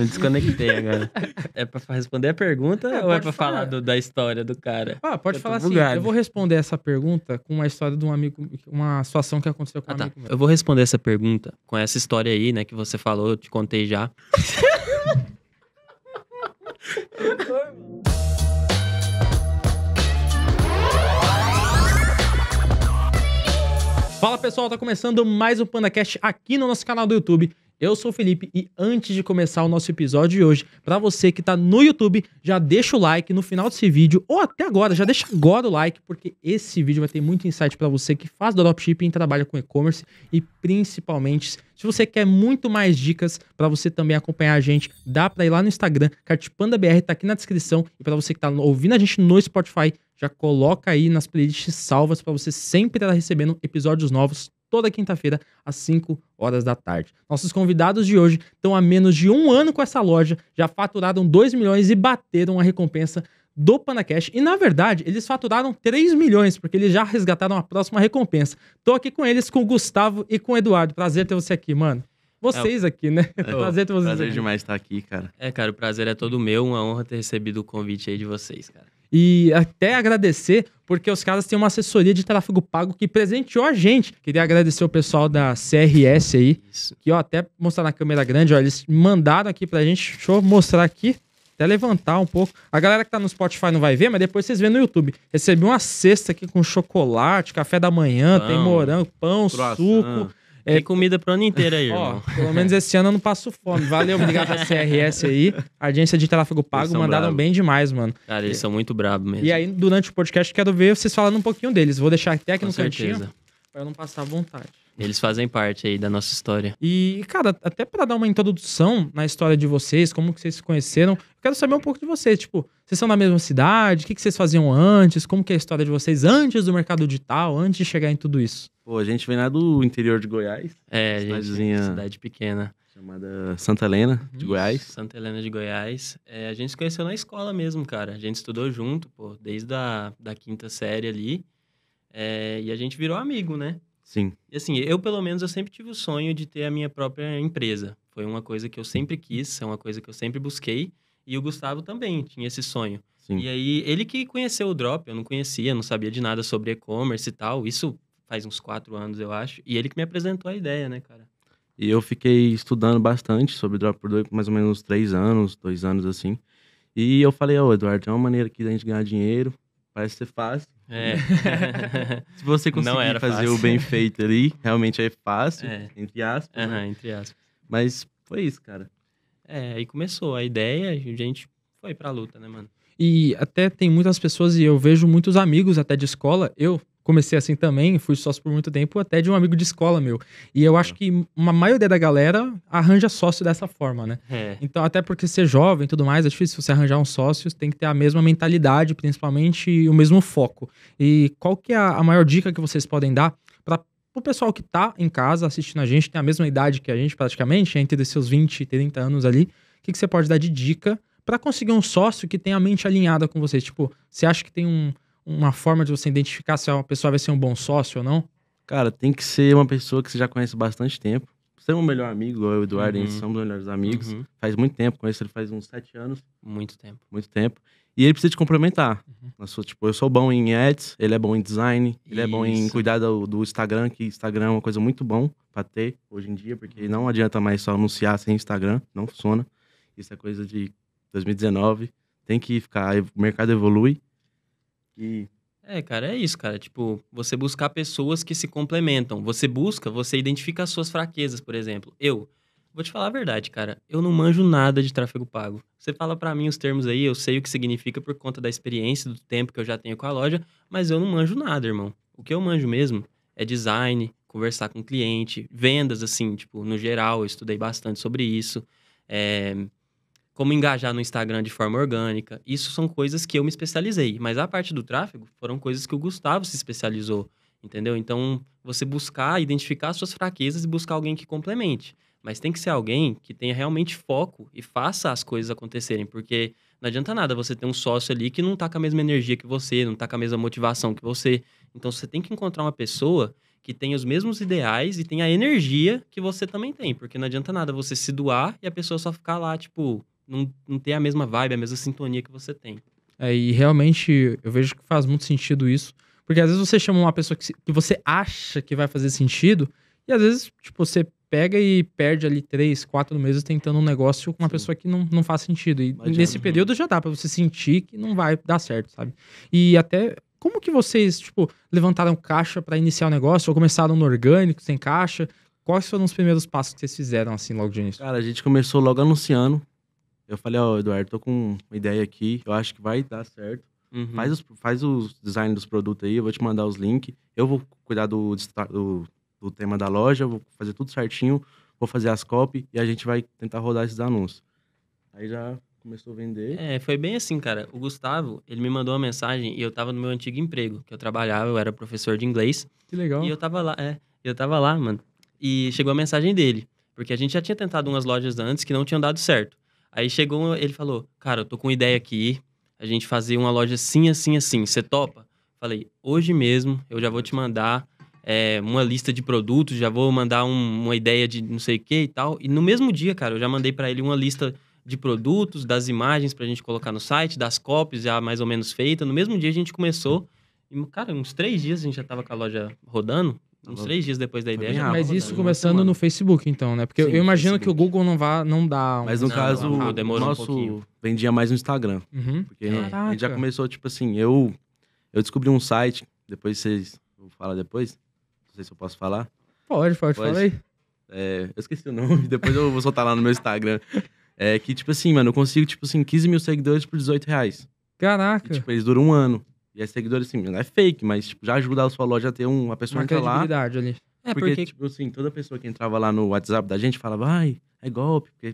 desconectei agora. É pra responder a pergunta é, ou é pra falar, falar do, da história do cara? Ah, pode eu falar assim. Bugado. Eu vou responder essa pergunta com uma história de um amigo, uma situação que aconteceu com ah, um tá. amigo meu. Eu vou responder essa pergunta com essa história aí, né, que você falou, eu te contei já. Fala pessoal, tá começando mais um PandaCast aqui no nosso canal do YouTube. Eu sou o Felipe e antes de começar o nosso episódio de hoje, para você que tá no YouTube, já deixa o like no final desse vídeo ou até agora, já deixa agora o like porque esse vídeo vai ter muito insight para você que faz dropshipping, trabalha com e-commerce e principalmente se você quer muito mais dicas para você também acompanhar a gente, dá para ir lá no Instagram, cartipandabr tá aqui na descrição e para você que tá ouvindo a gente no Spotify, já coloca aí nas playlists salvas para você sempre estar tá recebendo episódios novos toda quinta-feira, às 5 horas da tarde. Nossos convidados de hoje estão há menos de um ano com essa loja, já faturaram 2 milhões e bateram a recompensa do Panacash. E na verdade, eles faturaram 3 milhões, porque eles já resgataram a próxima recompensa. Tô aqui com eles, com o Gustavo e com o Eduardo. Prazer ter você aqui, mano. Vocês é, aqui, né? É, prazer ter vocês prazer aqui. demais estar aqui, cara. É, cara, o prazer é todo meu. Uma honra ter recebido o convite aí de vocês, cara. E até agradecer, porque os caras têm uma assessoria de tráfego pago que presenteou a gente. Queria agradecer o pessoal da CRS aí, Isso. que ó, até mostrar na câmera grande, ó, eles mandaram aqui pra gente. Deixa eu mostrar aqui até levantar um pouco. A galera que tá no Spotify não vai ver, mas depois vocês vêem no YouTube. Recebi uma cesta aqui com chocolate, café da manhã, pão, tem morango, pão, croissant. suco, é que... comida pro ano inteiro aí, Oh, pelo menos esse ano eu não passo fome. Valeu, obrigado a CRS aí. agência de tráfego pago mandaram bravo. bem demais, mano. Cara, eles e... são muito bravos mesmo. E aí, durante o podcast, quero ver vocês falando um pouquinho deles. Vou deixar até aqui Com no certeza. cantinho. Pra eu não passar vontade. Eles fazem parte aí da nossa história. E, cara, até para dar uma introdução na história de vocês, como que vocês se conheceram, eu quero saber um pouco de vocês. Tipo, vocês são da mesma cidade? O que, que vocês faziam antes? Como que é a história de vocês antes do mercado digital, antes de chegar em tudo isso? Pô, a gente vem lá do interior de Goiás. É, a gente, cidade pequena. Chamada Santa Helena, de uhum. Goiás. Santa Helena de Goiás. É, a gente se conheceu na escola mesmo, cara. A gente estudou junto, pô, desde a da quinta série ali. É, e a gente virou amigo, né? Sim. E assim, eu pelo menos eu sempre tive o sonho de ter a minha própria empresa. Foi uma coisa que eu sempre quis, é uma coisa que eu sempre busquei. E o Gustavo também tinha esse sonho. Sim. E aí, ele que conheceu o Drop, eu não conhecia, não sabia de nada sobre e-commerce e tal. Isso faz uns quatro anos, eu acho. E ele que me apresentou a ideia, né, cara? E eu fiquei estudando bastante sobre Drop por dois, mais ou menos três anos, dois anos assim. E eu falei, ô, oh, Eduardo, é uma maneira aqui da gente ganhar dinheiro. Parece ser fácil. É. Se você conseguir fazer fácil. o bem feito ali, realmente é fácil, é. entre aspas. né? entre aspas. Mas foi isso, cara. É, aí começou a ideia, a gente foi pra luta, né, mano? E até tem muitas pessoas, e eu vejo muitos amigos até de escola, eu comecei assim também, fui sócio por muito tempo, até de um amigo de escola meu. E eu acho uhum. que uma maioria da galera arranja sócio dessa forma, né? É. Então, até porque ser jovem e tudo mais, é difícil você arranjar um sócio, tem que ter a mesma mentalidade, principalmente e o mesmo foco. E qual que é a maior dica que vocês podem dar para o pessoal que está em casa assistindo a gente, tem a mesma idade que a gente praticamente, entre os seus 20 e 30 anos ali, o que, que você pode dar de dica para conseguir um sócio que tenha a mente alinhada com vocês? Tipo, você acha que tem um uma forma de você identificar se a pessoa vai ser um bom sócio ou não? Cara, tem que ser uma pessoa que você já conhece bastante tempo. Você é meu melhor amigo, eu e o Eduardo, uhum. somos melhores amigos. Uhum. Faz muito tempo, conheço ele faz uns sete anos. Muito tempo. Muito tempo. E ele precisa te complementar. Uhum. tipo, eu sou bom em ads, ele é bom em design, Isso. ele é bom em cuidar do, do, Instagram, que Instagram é uma coisa muito bom pra ter hoje em dia, porque não adianta mais só anunciar sem Instagram, não funciona. Isso é coisa de 2019. Tem que ficar, o mercado evolui. E... É, cara, é isso, cara. Tipo, você buscar pessoas que se complementam. Você busca, você identifica as suas fraquezas, por exemplo. Eu, vou te falar a verdade, cara. Eu não manjo nada de tráfego pago. Você fala para mim os termos aí, eu sei o que significa por conta da experiência, do tempo que eu já tenho com a loja, mas eu não manjo nada, irmão. O que eu manjo mesmo é design, conversar com o cliente, vendas, assim, tipo, no geral, eu estudei bastante sobre isso. É, como engajar no Instagram de forma orgânica. Isso são coisas que eu me especializei, mas a parte do tráfego foram coisas que o Gustavo se especializou, entendeu? Então, você buscar identificar suas fraquezas e buscar alguém que complemente, mas tem que ser alguém que tenha realmente foco e faça as coisas acontecerem, porque não adianta nada você ter um sócio ali que não tá com a mesma energia que você, não tá com a mesma motivação que você. Então, você tem que encontrar uma pessoa que tenha os mesmos ideais e tenha a energia que você também tem, porque não adianta nada você se doar e a pessoa só ficar lá, tipo, não, não tem a mesma vibe, a mesma sintonia que você tem. É, e realmente eu vejo que faz muito sentido isso. Porque às vezes você chama uma pessoa que, que você acha que vai fazer sentido, e às vezes, tipo, você pega e perde ali três, quatro meses tentando um negócio com uma Sim. pessoa que não, não faz sentido. E Imagina, nesse uhum. período já dá para você sentir que não vai dar certo, sabe? E até como que vocês, tipo, levantaram caixa para iniciar o negócio ou começaram no orgânico, sem caixa? Quais foram os primeiros passos que vocês fizeram assim logo de início? Cara, a gente começou logo anunciando eu falei, ó, oh, Eduardo, tô com uma ideia aqui, eu acho que vai dar certo. Uhum. Faz, os, faz os design dos produtos aí, eu vou te mandar os links. Eu vou cuidar do, do, do tema da loja, vou fazer tudo certinho, vou fazer as copies e a gente vai tentar rodar esses anúncios. Aí já começou a vender. É, foi bem assim, cara. O Gustavo, ele me mandou uma mensagem e eu tava no meu antigo emprego, que eu trabalhava, eu era professor de inglês. Que legal. E eu tava lá, é, eu tava lá, mano. E chegou a mensagem dele, porque a gente já tinha tentado umas lojas antes que não tinham dado certo. Aí chegou, ele falou: Cara, eu tô com uma ideia aqui. A gente fazer uma loja assim, assim, assim. Você topa? Falei: Hoje mesmo eu já vou te mandar é, uma lista de produtos, já vou mandar um, uma ideia de não sei o que e tal. E no mesmo dia, cara, eu já mandei para ele uma lista de produtos, das imagens pra gente colocar no site, das copies já mais ou menos feita. No mesmo dia a gente começou. E, cara, uns três dias a gente já tava com a loja rodando. Uns três dias depois da ideia. Já mas isso né? começando no Facebook, então, né? Porque Sim, eu imagino que o Google não vá, não dá. Um... Mas no não, caso, o nosso um vendia mais no Instagram. Uhum. Porque Caraca. a gente já começou, tipo assim, eu, eu descobri um site, depois vocês. Vou falar depois. Não sei se eu posso falar. Pode, pode, depois, fala aí. É, eu esqueci o nome, depois eu vou soltar lá no meu Instagram. É que, tipo assim, mano, eu consigo, tipo assim, 15 mil seguidores por 18 reais. Caraca. E, tipo, eles duram um ano. E as seguidoras, assim, não é fake, mas tipo, já ajuda a sua loja a ter uma pessoa que entrar lá. ali. É porque, porque, tipo assim, toda pessoa que entrava lá no WhatsApp da gente falava, ai, é golpe. Porque...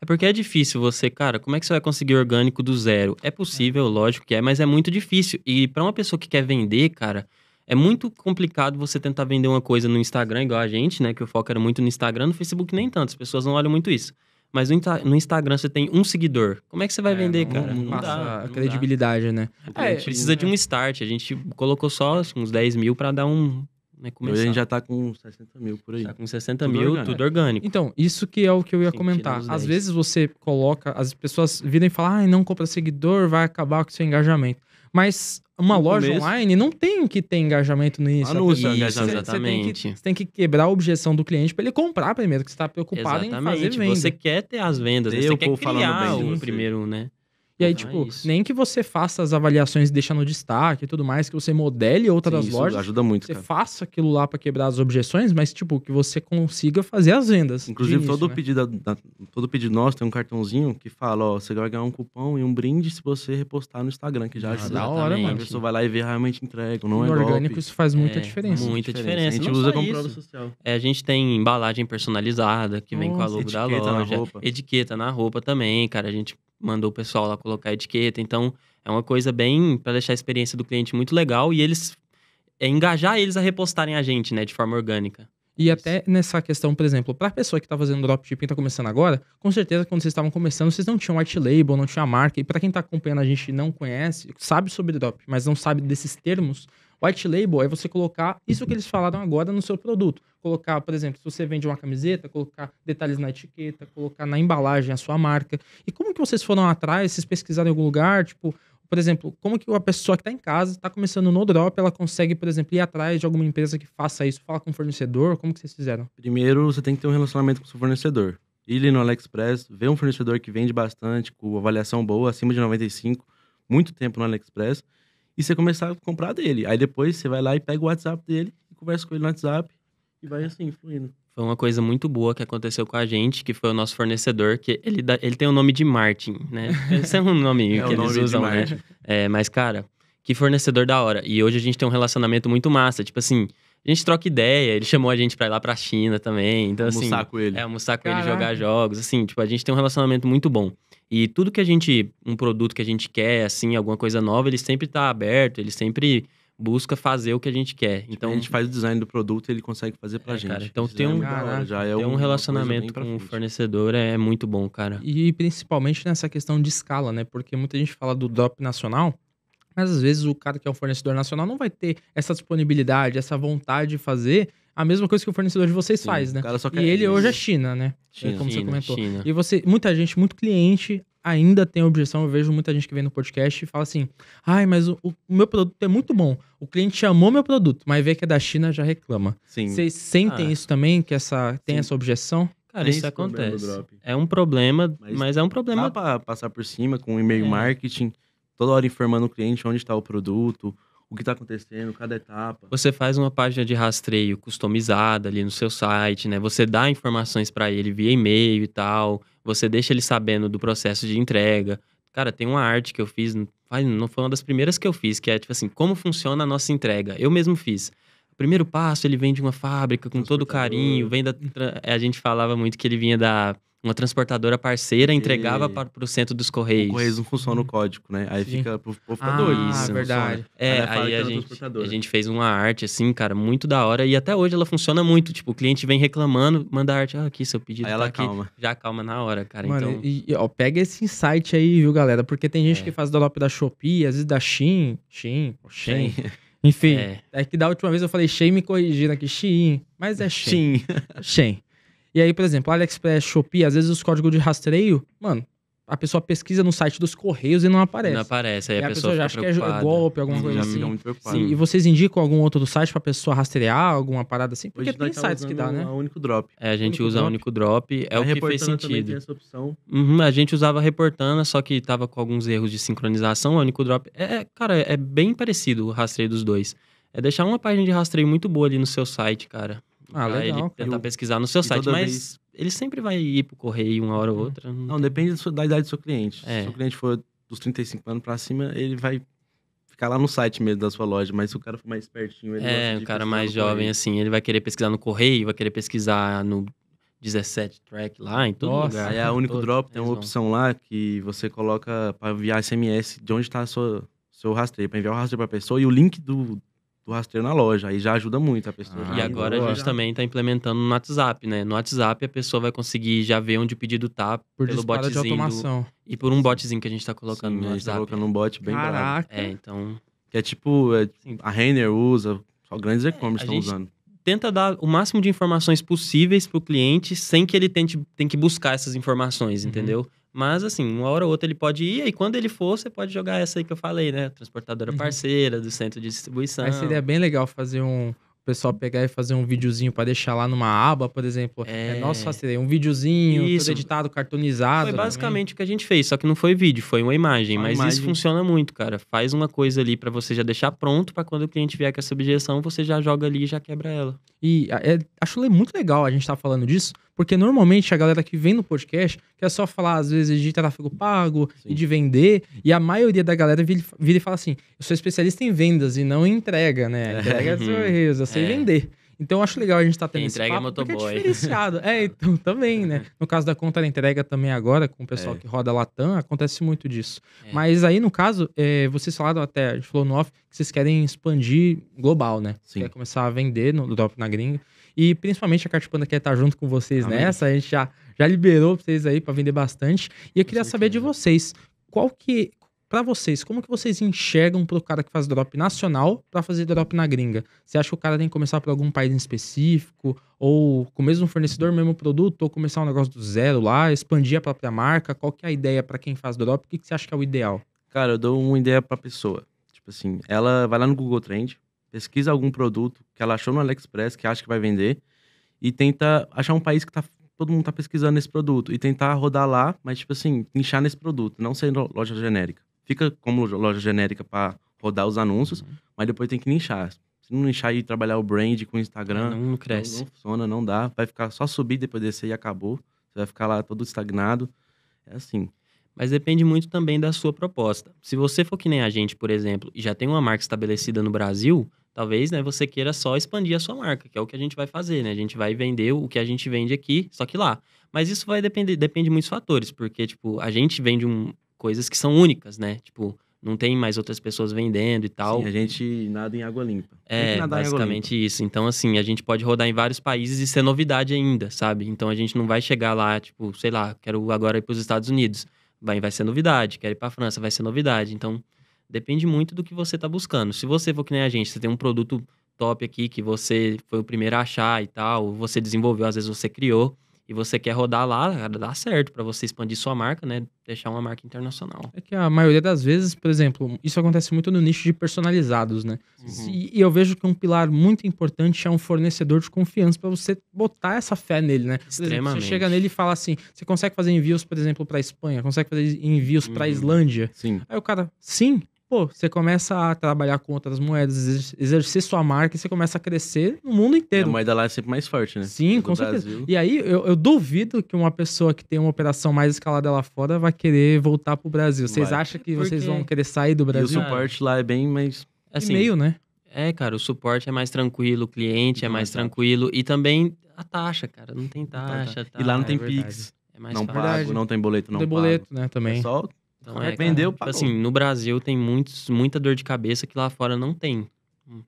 É porque é difícil você, cara, como é que você vai conseguir orgânico do zero? É possível, é. lógico que é, mas é muito difícil. E para uma pessoa que quer vender, cara, é muito complicado você tentar vender uma coisa no Instagram, igual a gente, né? Que o foco era muito no Instagram, no Facebook nem tanto, as pessoas não olham muito isso mas no, no, Instagram você tem um seguidor. Como é que você vai é, vender, não, cara? Não, não dá, né? a credibilidade, dá. né? É, precisa de um start. A gente colocou só assim, uns 10 mil para dar um. Né, começar. Hoje a gente já tá com 60 mil por aí. Tá com 60 tudo mil, orgânico. tudo orgânico. Então, isso que é o que eu ia Sim, comentar. Às vezes você coloca, as pessoas virem e falam, ah, não compra seguidor, vai acabar com o seu engajamento. Mas uma no loja começo. online não tem que ter engajamento nisso, Anúncio, é engajamento, exatamente. Você tem, que, você tem que quebrar a objeção do cliente para ele comprar primeiro, que você está preocupado exatamente. em fazer venda. Você quer ter as vendas, né? você quer criar o primeiro, né? E aí, tipo, é nem que você faça as avaliações e deixa no destaque e tudo mais, que você modele outras Sim, isso lojas. ajuda muito, Você cara. faça aquilo lá para quebrar as objeções, mas, tipo, que você consiga fazer as vendas. Inclusive, início, todo, né? pedido da, todo pedido nosso tem um cartãozinho que fala, ó, você vai ganhar um cupom e um brinde se você repostar no Instagram, que já ah, ajuda. Da hora, mano. A pessoa vai lá e vê realmente entrega, não é no é orgânico golpe. isso faz muita é, diferença. Muita diferença. A gente não usa como prova social. É, a gente tem embalagem personalizada, que Nossa, vem com a logo da loja. Na etiqueta na roupa também, cara. A gente mandou o pessoal lá colocar etiqueta. Então, é uma coisa bem para deixar a experiência do cliente muito legal e eles é engajar eles a repostarem a gente, né, de forma orgânica. E é até nessa questão, por exemplo, para a pessoa que está fazendo dropshipping e está começando agora, com certeza quando vocês estavam começando, vocês não tinham white label, não tinha marca. E para quem está acompanhando a gente não conhece, sabe sobre drop, mas não sabe desses termos, White label é você colocar isso que eles falaram agora no seu produto. Colocar, por exemplo, se você vende uma camiseta, colocar detalhes na etiqueta, colocar na embalagem a sua marca. E como que vocês foram atrás, vocês pesquisaram em algum lugar, tipo, por exemplo, como que a pessoa que está em casa, está começando no drop, ela consegue, por exemplo, ir atrás de alguma empresa que faça isso, fala com o fornecedor? Como que vocês fizeram? Primeiro, você tem que ter um relacionamento com o seu fornecedor. Ir no AliExpress, ver um fornecedor que vende bastante, com avaliação boa, acima de 95, muito tempo no AliExpress e você começar a comprar dele. Aí depois você vai lá e pega o WhatsApp dele e conversa com ele no WhatsApp e vai assim, fluindo. Foi uma coisa muito boa que aconteceu com a gente, que foi o nosso fornecedor, que ele, dá, ele tem o nome de Martin, né? Esse é um nome é que eles nome usam, né? É, mas, cara, que fornecedor da hora. E hoje a gente tem um relacionamento muito massa. Tipo assim, a gente troca ideia, ele chamou a gente pra ir lá pra China também. Então, assim, almoçar assim. com ele. É, almoçar com Caraca. ele, jogar jogos. Assim, tipo, a gente tem um relacionamento muito bom. E tudo que a gente. Um produto que a gente quer, assim, alguma coisa nova, ele sempre tá aberto, ele sempre busca fazer o que a gente quer. Tipo, então a gente faz o design do produto e ele consegue fazer pra é, gente. Cara, então é é tem um, já é um relacionamento com o fornecedor é, é muito bom, cara. E principalmente nessa questão de escala, né? Porque muita gente fala do drop nacional, mas às vezes o cara que é um fornecedor nacional não vai ter essa disponibilidade, essa vontade de fazer a mesma coisa que o fornecedor de vocês Sim, faz, né? e ele hoje é China, né? É China, como China, você comentou. China. E você, muita gente, muito cliente ainda tem objeção. Eu vejo muita gente que vem no podcast e fala assim: "Ai, mas o, o meu produto é muito bom. O cliente chamou meu produto, mas vê que é da China já reclama". Sim. Vocês sentem ah. isso também, que essa tem Sim. essa objeção? Cara, isso é acontece. É um problema, mas, mas é um problema para passar por cima com e-mail é. marketing toda hora informando o cliente onde está o produto, o que está acontecendo, cada etapa. Você faz uma página de rastreio customizada ali no seu site, né? Você dá informações para ele via e-mail e tal, você deixa ele sabendo do processo de entrega. Cara, tem uma arte que eu fiz, não foi uma das primeiras que eu fiz, que é tipo assim, como funciona a nossa entrega. Eu mesmo fiz. O primeiro passo, ele vem de uma fábrica com todo carinho, vem da a gente falava muito que ele vinha da uma transportadora parceira entregava e... para, o centro dos Correios. O Correios não funciona o código, né? Aí Sim. fica, o povo fica ah, doido. Isso, verdade. É, aí, aí é a, gente, a gente fez uma arte, assim, cara, muito da hora. E até hoje ela funciona muito. Tipo, o cliente vem reclamando, manda a arte, ah, aqui seu pedido aí ela calma. Tá aqui. Já calma na hora, cara. Mano, então... e, ó, pega esse insight aí, viu, galera? Porque tem gente é. que faz dolop da Shopee, às vezes da Shein, Shein, Shein. Enfim, é. é. que da última vez eu falei Shein me corrigindo aqui, Shein, mas é Shein. Shein. E aí, por exemplo, AliExpress, Shopee, às vezes os códigos de rastreio, mano, a pessoa pesquisa no site dos Correios e não aparece. Não aparece, aí a, a, pessoa, pessoa já acha preocupada. que é golpe, alguma uhum. coisa já assim. muito Sim, e vocês indicam algum outro do site pra pessoa rastrear alguma parada assim? Porque Hoje tem sites que dá, né? A único drop. É, a gente único usa drop. a único drop, é a o que fez sentido. Tem essa opção. Uhum, a gente usava reportana, só que tava com alguns erros de sincronização, a único drop. É, é, cara, é bem parecido o rastreio dos dois. É deixar uma página de rastreio muito boa ali no seu site, cara. Ah, legal, ele tentar pesquisar no seu site, mas vez... ele sempre vai ir pro correio uma hora ou é. outra. Não, não tem... depende da, idade do seu cliente. É. Se o cliente for dos 35 anos para cima, ele vai ficar lá no site mesmo da sua loja, mas se o cara for mais espertinho, ele É, um cara mais jovem, assim, ele vai querer pesquisar no correio, vai querer pesquisar no 17 track lá, em todo Nossa, lugar. É a único todo. drop, tem uma opção lá que você coloca para enviar SMS de onde está sua seu rastreio, para enviar o rastreio para pessoa e o link do do rastreio na loja. Aí já ajuda muito a pessoa. Ah, e agora a gente também está implementando no WhatsApp, né? No WhatsApp a pessoa vai conseguir já ver onde o pedido tá por pelo botzinho. De automação. Do... E por um botzinho que a gente está colocando Sim, no a gente Tá colocando um bot bem Caraca. É, então. Que é tipo, é, a Renner usa, só grandes é, e-commerce estão usando. Tenta dar o máximo de informações possíveis para o cliente sem que ele tente tem que buscar essas informações, uhum. entendeu? Mas, assim, uma hora ou outra ele pode ir, e quando ele for, você pode jogar essa aí que eu falei, né? Transportadora uhum. parceira, do centro de distribuição. ideia seria bem legal fazer um, o pessoal pegar e fazer um videozinho para deixar lá numa aba, por exemplo. É, é nossa, um videozinho, isso. tudo editado, cartunizado. Foi basicamente o que a gente fez, só que não foi vídeo, foi uma imagem. Uma mas imagem. isso funciona muito, cara. Faz uma coisa ali para você já deixar pronto para quando o cliente vier com essa objeção, você já joga ali e já quebra ela. E é, acho muito legal a gente estar tá falando disso, porque normalmente a galera que vem no podcast quer só falar, às vezes, de tráfego pago Sim. e de vender. E a maioria da galera vira, e fala assim: eu sou especialista em vendas e não em entrega, né? É. Entrega é sorriso, eu sei é. vender. Então eu acho legal a gente estar tá tendo entrega esse é papo, é porque é diferenciado. é, então também, né? No caso da conta da entrega também agora, com o pessoal é. que roda Latam, acontece muito disso. É. Mas aí, no caso, é, vocês falaram até, a gente falou no off, que vocês querem expandir global, né? Sim. Quer começar a vender no, drop na gringa. E principalmente a Cartipanda quer estar junto com vocês Amém. nessa. A gente já, já liberou para vocês aí para vender bastante. E eu queria saber de vocês, qual que, para vocês, como que vocês enxergam pro cara que faz drop nacional para fazer drop na gringa? Você acha que o cara tem que começar por algum país em específico? Ou com o mesmo fornecedor, mesmo produto? Ou começar um negócio do zero lá, expandir a própria marca? Qual que é a ideia para quem faz drop? O que, que você acha que é o ideal? Cara, eu dou uma ideia pra pessoa. Tipo assim, ela vai lá no Google Trend, pesquisa algum produto que ela achou no AliExpress, que acha que vai vender, e tenta achar um país que tá, todo mundo tá pesquisando esse produto, e tentar rodar lá, mas, tipo assim, inchar nesse produto, não ser loja genérica. Fica como loja genérica para rodar os anúncios, uhum. mas depois tem que inchar. Se não inchar e trabalhar o brand com o Instagram, não, não cresce. Não, não funciona, não dá. Vai ficar só subir, depois descer e acabou. Você vai ficar lá todo estagnado. É assim. Mas depende muito também da sua proposta. Se você for que nem a gente, por exemplo, e já tem uma marca estabelecida no Brasil, Talvez, né, você queira só expandir a sua marca, que é o que a gente vai fazer, né? A gente vai vender o que a gente vende aqui, só que lá. Mas isso vai depender, depende de muitos fatores, porque, tipo, a gente vende um, coisas que são únicas, né? Tipo, não tem mais outras pessoas vendendo e tal. Sim, a gente nada em água limpa. É, basicamente limpa. isso. Então, assim, a gente pode rodar em vários países e ser novidade ainda, sabe? Então, a gente não vai chegar lá, tipo, sei lá, quero agora ir para os Estados Unidos. Vai, vai ser novidade. Quero ir para a França, vai ser novidade. Então, Depende muito do que você está buscando. Se você for que nem a gente, você tem um produto top aqui que você foi o primeiro a achar e tal, você desenvolveu, às vezes você criou e você quer rodar lá, cara, dá certo para você expandir sua marca, né? Deixar uma marca internacional. É que a maioria das vezes, por exemplo, isso acontece muito no nicho de personalizados, né? Uhum. E eu vejo que um pilar muito importante é um fornecedor de confiança para você botar essa fé nele, né? Extremamente. Exemplo, você chega nele e fala assim: você consegue fazer envios, por exemplo, para Espanha, consegue fazer envios uhum. para Islândia? Sim. Aí o cara, sim, pô, você começa a trabalhar com outras moedas, exercer sua marca e você começa a crescer no mundo inteiro. E a moeda lá é sempre mais forte, né? Sim, com Brasil. certeza. E aí, eu, eu, duvido que uma pessoa que tem uma operação mais escalada lá fora vai querer voltar pro Brasil. Vocês acham que vocês vão querer sair do Brasil? E o suporte lá é bem mais... Assim, meio, né? É, cara, o suporte é mais tranquilo, o cliente é mais é tranquilo. E também a taxa, cara, não tem taxa. Tá, tá. E lá não é tem verdade. Pix. É mais não fácil. pago, não tem boleto não, não tem boleto, né, também. É só então é, Vendeu, tipo assim, no Brasil tem muitos, muita dor de cabeça que lá fora não tem.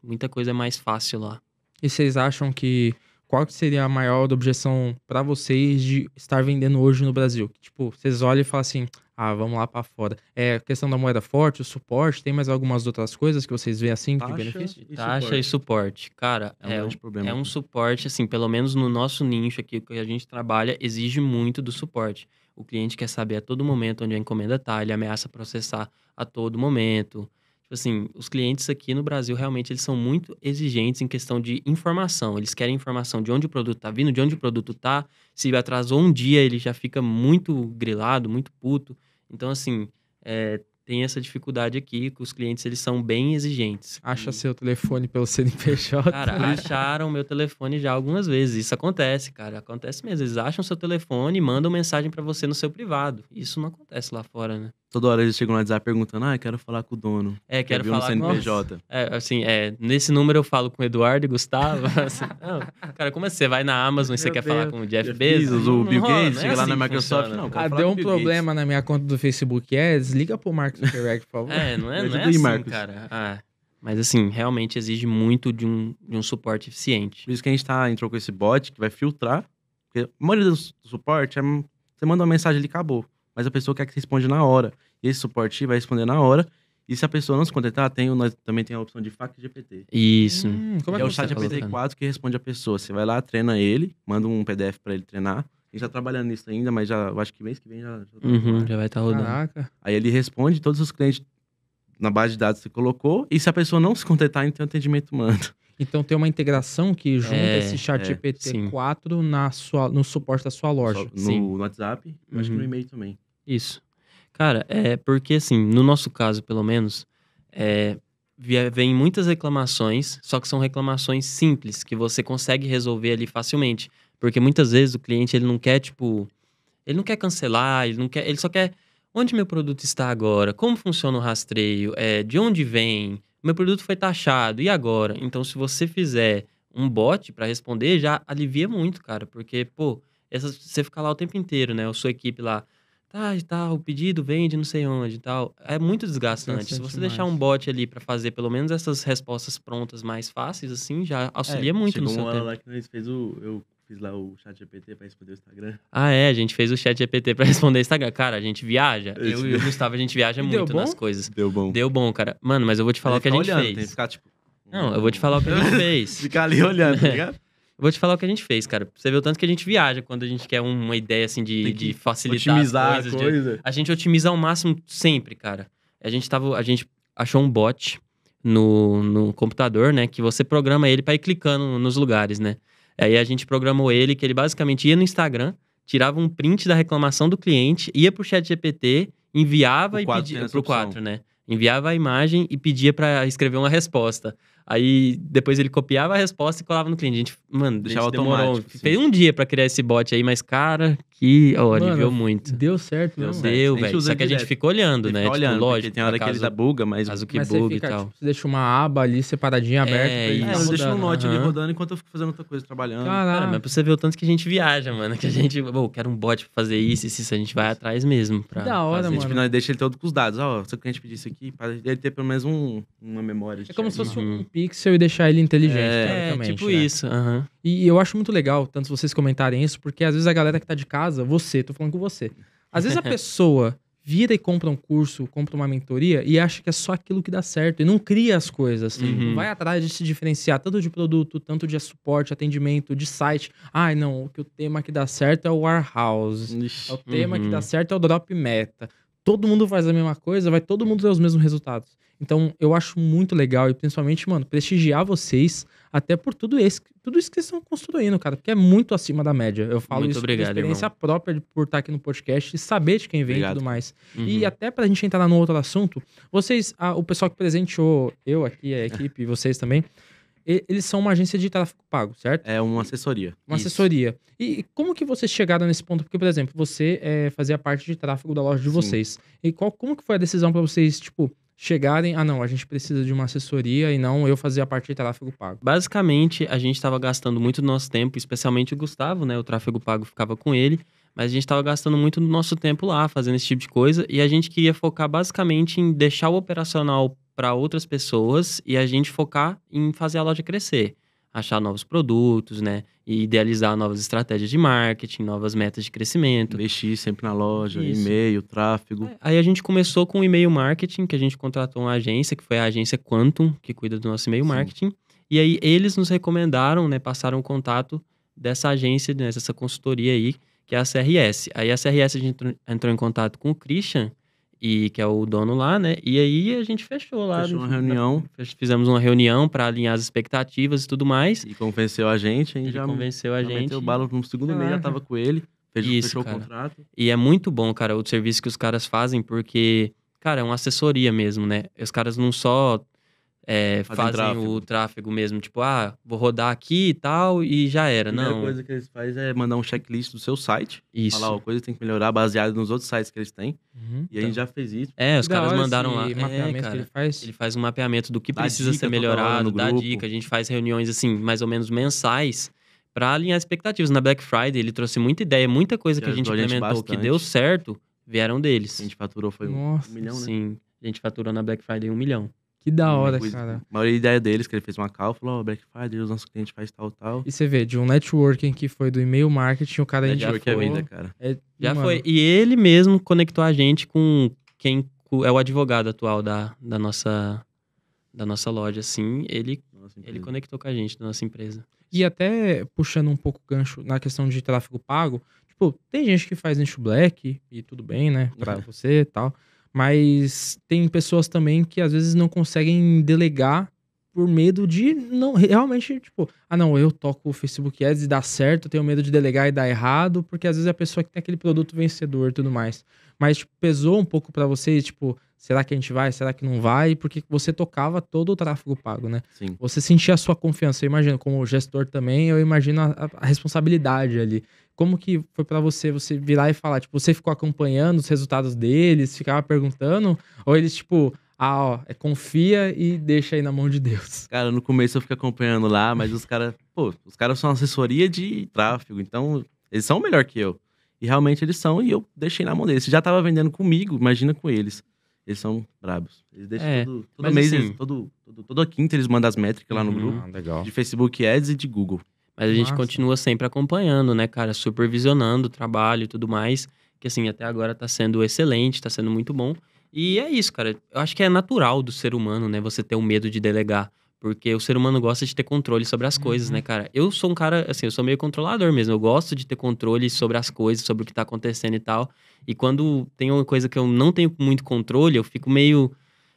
Muita coisa é mais fácil lá. E vocês acham que qual que seria a maior objeção para vocês de estar vendendo hoje no Brasil? Tipo, vocês olham e falam assim: "Ah, vamos lá para fora". É questão da moeda forte, o suporte, tem mais algumas outras coisas que vocês veem assim taxa de benefício? E taxa suporte. e suporte. Cara, é um, é, um, problema. é um suporte assim, pelo menos no nosso nicho aqui que a gente trabalha, exige muito do suporte. O cliente quer saber a todo momento onde a encomenda está, ele ameaça processar a todo momento. Tipo assim, os clientes aqui no Brasil realmente eles são muito exigentes em questão de informação. Eles querem informação de onde o produto está vindo, de onde o produto está. Se atrasou um dia, ele já fica muito grilado, muito puto. Então, assim, é, tem essa dificuldade aqui, que os clientes eles são bem exigentes. Acha e... seu telefone pelo CNPJ? Cara, né? acharam meu telefone já algumas vezes. Isso acontece, cara. Acontece mesmo. Eles acham seu telefone e mandam mensagem para você no seu privado. Isso não acontece lá fora, né? Toda hora eles chegam no WhatsApp perguntando, ah, quero falar com o dono. É, quero falar um CNPJ. Com... É, assim, é, nesse número eu falo com o Eduardo e Gustavo. assim, não, cara, como é assim? que você vai na Amazon e você quer falar com o Jeff, Jeff Bezos, o Bill Gates, não, não é chega assim lá na Microsoft, funciona. não. Ah, deu um problema Gates. na minha conta do Facebook, é, desliga pro Marcos Zuckerberg, por favor. É, não é, não é assim, Marcos. cara. Ah, mas assim, realmente exige muito de um, de um suporte eficiente. Por isso que a gente tá, entrou com esse bot que vai filtrar. Porque a maioria do suporte é, você manda uma mensagem e acabou mas a pessoa quer que responda na hora. Esse suporte vai responder na hora. E se a pessoa não se contentar, tem, nós também tem a opção de fac GPT. Isso. Hum, como é, que é o chat GPT 4 que responde a pessoa. Você vai lá, treina ele, manda um PDF para ele treinar. A gente tá trabalhando nisso ainda, mas já acho que mês que vem já. Já, tá uhum, já vai estar tá rodando. Caraca. Aí ele responde todos os clientes na base de dados que você colocou. E se a pessoa não se contentar, então tem um atendimento humano. Então tem uma integração que junta é, esse chat é, GPT 4 na sua, no suporte da sua loja. No, no WhatsApp, uhum. acho que no uhum. e-mail também. Isso. Cara, é porque assim, no nosso caso, pelo menos, é, vem muitas reclamações, só que são reclamações simples, que você consegue resolver ali facilmente. Porque muitas vezes o cliente ele não quer, tipo, ele não quer cancelar, ele não quer. Ele só quer onde meu produto está agora, como funciona o rastreio, é, de onde vem, meu produto foi taxado, e agora? Então, se você fizer um bot para responder, já alivia muito, cara, porque, pô, essa, você fica lá o tempo inteiro, né? A sua equipe lá tá, tá, o pedido vem de não sei onde e tal. É muito desgastante. Se você demais. deixar um bot ali para fazer pelo menos essas respostas prontas mais fáceis, assim, já é, auxilia é, muito no seu uma tempo. lá que nós fez o... Eu fiz lá o chat GPT para responder o Instagram. Ah, é, a gente fez o chat GPT para responder o Instagram. Cara, a gente viaja. Eu, eu e o Gustavo, a gente viaja muito nas coisas. Deu bom. Deu bom, cara. Mano, mas eu vou te falar o que a tá gente olhando, fez. Tem que ficar, tipo... Não, eu vou te falar o que a gente fez. Ficar ali olhando, tá ligado? Vou te falar o que a gente fez, cara. Você vê o tanto que a gente viaja quando a gente quer uma ideia, assim, de, de facilitar otimizar as coisas. A coisa. De... A gente otimiza ao máximo sempre, cara. A gente tava... A gente achou um bot no, no computador, né? Que você programa ele para ir clicando nos lugares, né? Aí a gente programou ele, que ele basicamente ia no Instagram, tirava um print da reclamação do cliente, ia pro chat GPT, enviava o e pedia... Né, pro 4, né? Enviava a imagem e pedia para escrever uma resposta. Aí depois ele copiava a resposta e colava no cliente. A gente, mano, deixava Esse automático. Tipo Sim. Fez um dia para criar esse bot aí, mas cara, que ó, mano, aliviou muito. Deu certo, não, deu, né? deu velho. Só que a gente fica olhando, né? Fica tipo, olhando, tipo, lógico. Tem hora que ele dá buga, mas o que mas buga e tal. Tipo, você deixa uma aba ali separadinha é, aberta. É, isso. é eu deixo um note uhum. ali rodando enquanto eu fico fazendo outra coisa, trabalhando. Caraca. Cara, mas é pra você ver o tanto que a gente viaja, mano. Que a gente, pô, quero um bot pra fazer isso, isso, isso. A gente vai atrás mesmo. Pra da hora, fazer. mano. Tipo, nós deixa ele todo com os dados. Ó, oh, se o cliente pedir isso aqui, pra ele ter pelo menos um, uma memória. É como se fosse um uhum pixel e deixar ele inteligente, é, tipo né? isso. Uhum. E eu acho muito legal, tanto vocês comentarem isso, porque às vezes a galera que tá de casa, você, tô falando com você. Às vezes a pessoa vira e compra um curso, compra uma mentoria e acha que é só aquilo que dá certo e não cria as coisas. Assim, uhum. Vai atrás de se diferenciar tanto de produto, tanto de suporte, atendimento, de site. Ai, ah, não, o que o tema que dá certo é o warehouse. Ixi, é o tema uhum. que dá certo é o drop meta todo mundo faz a mesma coisa, vai todo mundo ter os mesmos resultados. Então, eu acho muito legal e principalmente, mano, prestigiar vocês até por tudo isso tudo isso que vocês estão construindo, cara, porque é muito acima da média. Eu falo muito isso obrigado, experiência irmão. própria de, por estar aqui no podcast e saber de quem vem obrigado. e tudo mais. Uhum. E até pra gente entrar no outro assunto, vocês, a, o pessoal que presenteou eu aqui, a equipe, vocês também, eles são uma agência de tráfego pago, certo? É uma assessoria. Uma Isso. assessoria. E como que vocês chegaram nesse ponto? Porque, por exemplo, você é, fazia parte de tráfego da loja de Sim. vocês. E qual, como que foi a decisão para vocês, tipo, chegarem, ah não, a gente precisa de uma assessoria e não eu fazer a parte de tráfego pago. Basicamente, a gente estava gastando muito do nosso tempo, especialmente o Gustavo, né? O tráfego pago ficava com ele, mas a gente estava gastando muito do nosso tempo lá fazendo esse tipo de coisa e a gente queria focar basicamente em deixar o operacional para outras pessoas e a gente focar em fazer a loja crescer, achar novos produtos, né? E idealizar novas estratégias de marketing, novas metas de crescimento. Investir sempre na loja, Isso. e-mail, tráfego. É, aí a gente começou com o e-mail marketing, que a gente contratou uma agência, que foi a agência Quantum, que cuida do nosso e-mail Sim. marketing. E aí eles nos recomendaram, né? Passaram o contato dessa agência, né, dessa consultoria aí, que é a CRS. Aí a CRS a gente entrou em contato com o Christian, e que é o dono lá, né? E aí a gente fechou lá. Fechou uma né? reunião. Fizemos uma reunião para alinhar as expectativas e tudo mais. E convenceu a gente, hein? já convenceu a já gente. Meteu o balo no segundo ah, mês, já tava com ele. Fechou, isso, fechou o contrato. E é muito bom, cara, o serviço que os caras fazem, porque, cara, é uma assessoria mesmo, né? Os caras não só é, fazem tráfego. o tráfego mesmo, tipo, ah, vou rodar aqui e tal, e já era. Não. A primeira coisa que eles fazem é mandar um checklist do seu site. Isso. Falar uma coisa que tem que melhorar baseado nos outros sites que eles têm. Uhum, e tá. a gente já fez isso. É, os caras mandaram lá. Mapeamento é, cara, ele, faz. ele faz um mapeamento do que dá precisa dica, ser melhorado, dá grupo. dica. A gente faz reuniões, assim, mais ou menos mensais para alinhar expectativas. Na Black Friday, ele trouxe muita ideia, muita coisa que, que a gente implementou a gente que deu certo, vieram deles. A gente faturou foi Nossa, um milhão, né? Sim, a gente faturou na Black Friday um milhão. Que da hora, coisa, cara. A maioria ideia deles, que ele fez uma call, falou, ó, oh, Black Friday, os nossos clientes faz tal, tal. E você vê, de um networking que foi do e-mail marketing, o cara... É, Network já foi, é venda, cara. É, já mano. foi. E ele mesmo conectou a gente com quem é o advogado atual da, da, nossa, da nossa loja, assim. Ele, ele conectou com a gente, da nossa empresa. E até puxando um pouco o gancho na questão de tráfego pago, tipo, tem gente que faz nicho black e tudo bem, né, pra você e tal... Mas tem pessoas também que às vezes não conseguem delegar por medo de não realmente, tipo, ah não, eu toco o Facebook Ads e dá certo, tenho medo de delegar e dar errado, porque às vezes é a pessoa que tem aquele produto vencedor e tudo mais. Mas tipo, pesou um pouco para vocês, tipo, será que a gente vai, será que não vai? Porque você tocava todo o tráfego pago, né? Sim. Você sentia a sua confiança, eu imagino, como gestor também, eu imagino a, a responsabilidade ali. Como que foi para você, você virar e falar, tipo, você ficou acompanhando os resultados deles, ficava perguntando, ou eles tipo ah, ó, é confia e deixa aí na mão de Deus. Cara, no começo eu fico acompanhando lá, mas os caras, pô, os caras são assessoria de tráfego, então eles são melhor que eu. E realmente eles são, e eu deixei na mão deles. Já tava vendendo comigo, imagina com eles. Eles são brabos. Eles deixam é, todo, todo mês, assim, todo, todo, toda quinta eles mandam as métricas lá no uhum, grupo. Ah, legal. De Facebook Ads e de Google. Mas a Nossa. gente continua sempre acompanhando, né, cara? Supervisionando o trabalho e tudo mais. Que assim, até agora tá sendo excelente, tá sendo muito bom. E é isso, cara. Eu acho que é natural do ser humano, né? Você ter o um medo de delegar. Porque o ser humano gosta de ter controle sobre as uhum. coisas, né, uhum. cara? Eu sou um cara, assim, eu sou meio controlador mesmo. Eu gosto de ter controle sobre as coisas, sobre o que tá acontecendo e tal. E quando tem uma coisa que eu não tenho muito controle, eu fico meio.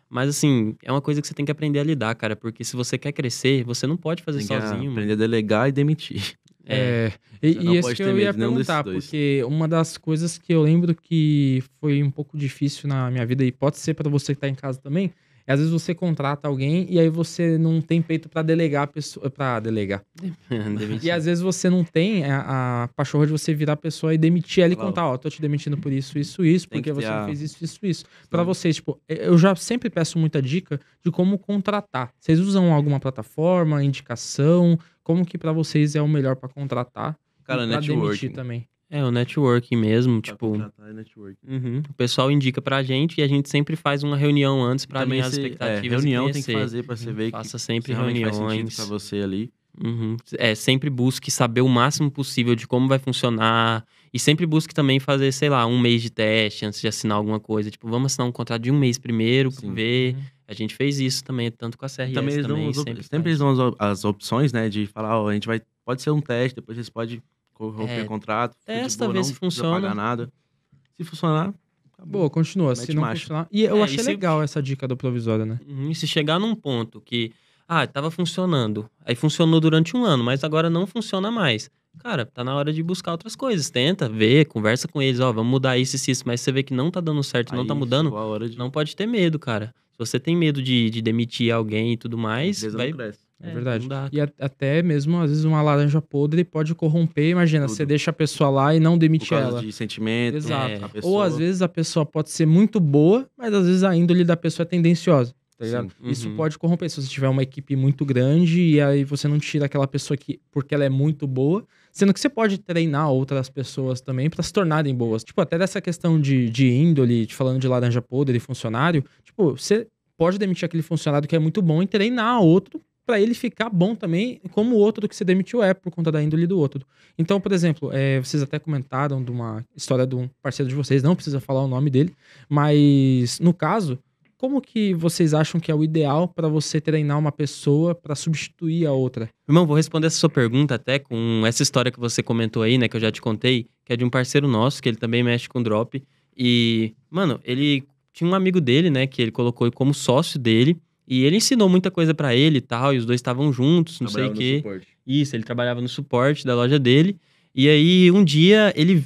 Mas, assim, é uma coisa que você tem que aprender a lidar, cara. Porque se você quer crescer, você não pode fazer tem sozinho. Que aprender mano. a delegar e demitir. É, é e, e isso que eu ia perguntar, porque uma das coisas que eu lembro que foi um pouco difícil na minha vida, e pode ser para você que está em casa também, às vezes você contrata alguém e aí você não tem peito para delegar a pessoa. Pra delegar. e às vezes você não tem a, a pachorra de você virar a pessoa e demitir ela e contar: ó, oh, tô te demitindo por isso, isso, isso, porque você a... fez isso, isso, isso. Para vocês, tipo, eu já sempre peço muita dica de como contratar. Vocês usam alguma plataforma, indicação? Como que para vocês é o melhor para contratar? Cara, networking. também. É, o networking mesmo, pra tipo. É networking. Uhum, o pessoal indica pra gente e a gente sempre faz uma reunião antes pra ver as é, expectativas. É, reunião tem que fazer pra você uhum. ver que. Faça sempre se reuniões. Faz pra você ali. Uhum. É, sempre busque saber o máximo possível de como vai funcionar. E sempre busque também fazer, sei lá, um mês de teste antes de assinar alguma coisa. Tipo, vamos assinar um contrato de um mês primeiro, Sim. ver. Uhum. A gente fez isso também, tanto com a CRS também. Eles também, dão sempre, sempre eles dão as opções, né? De falar, ó, a gente vai... Pode ser um teste, depois vocês podem romper é, contrato. Esta boa, vez não funciona. Não pagar nada. Se funcionar, acabou. Boa, continua. Mete se não macho. funcionar. E eu é, achei e legal essa dica do provisório, né? Uhum, e se chegar num ponto que, ah, tava funcionando. Aí funcionou durante um ano, mas agora não funciona mais. Cara, tá na hora de buscar outras coisas. Tenta, vê, conversa com eles, ó, vamos mudar isso e isso, mas você vê que não tá dando certo, aí, não tá mudando, de... não pode ter medo, cara. Se você tem medo de, de demitir alguém e tudo mais, vai, é, é verdade. Dá, e a, até mesmo, às vezes, uma laranja podre pode corromper. Imagina, Tudo. você deixa a pessoa lá e não demite Por causa ela. de sentimento. Né, Exato. É, Ou às vezes a pessoa pode ser muito boa, mas às vezes a índole da pessoa é tendenciosa. Tá ligado? Uhum. Isso pode corromper. Se você tiver uma equipe muito grande e aí você não tira aquela pessoa que, porque ela é muito boa, sendo que você pode treinar outras pessoas também para se tornarem boas. Tipo, até dessa questão de, de índole, de, falando de laranja podre e funcionário, tipo, você pode demitir aquele funcionário que é muito bom e treinar outro para ele ficar bom também, como o outro que você demitiu é, por conta da índole do outro. Então, por exemplo, é, vocês até comentaram de uma história de um parceiro de vocês, não precisa falar o nome dele, mas no caso, como que vocês acham que é o ideal para você treinar uma pessoa para substituir a outra? Irmão, vou responder essa sua pergunta até com essa história que você comentou aí, né, que eu já te contei, que é de um parceiro nosso, que ele também mexe com drop. E, mano, ele tinha um amigo dele, né, que ele colocou como sócio dele. E ele ensinou muita coisa para ele e tal, e os dois estavam juntos, não trabalhava sei o quê. Suporte. Isso, ele trabalhava no suporte da loja dele. E aí, um dia, ele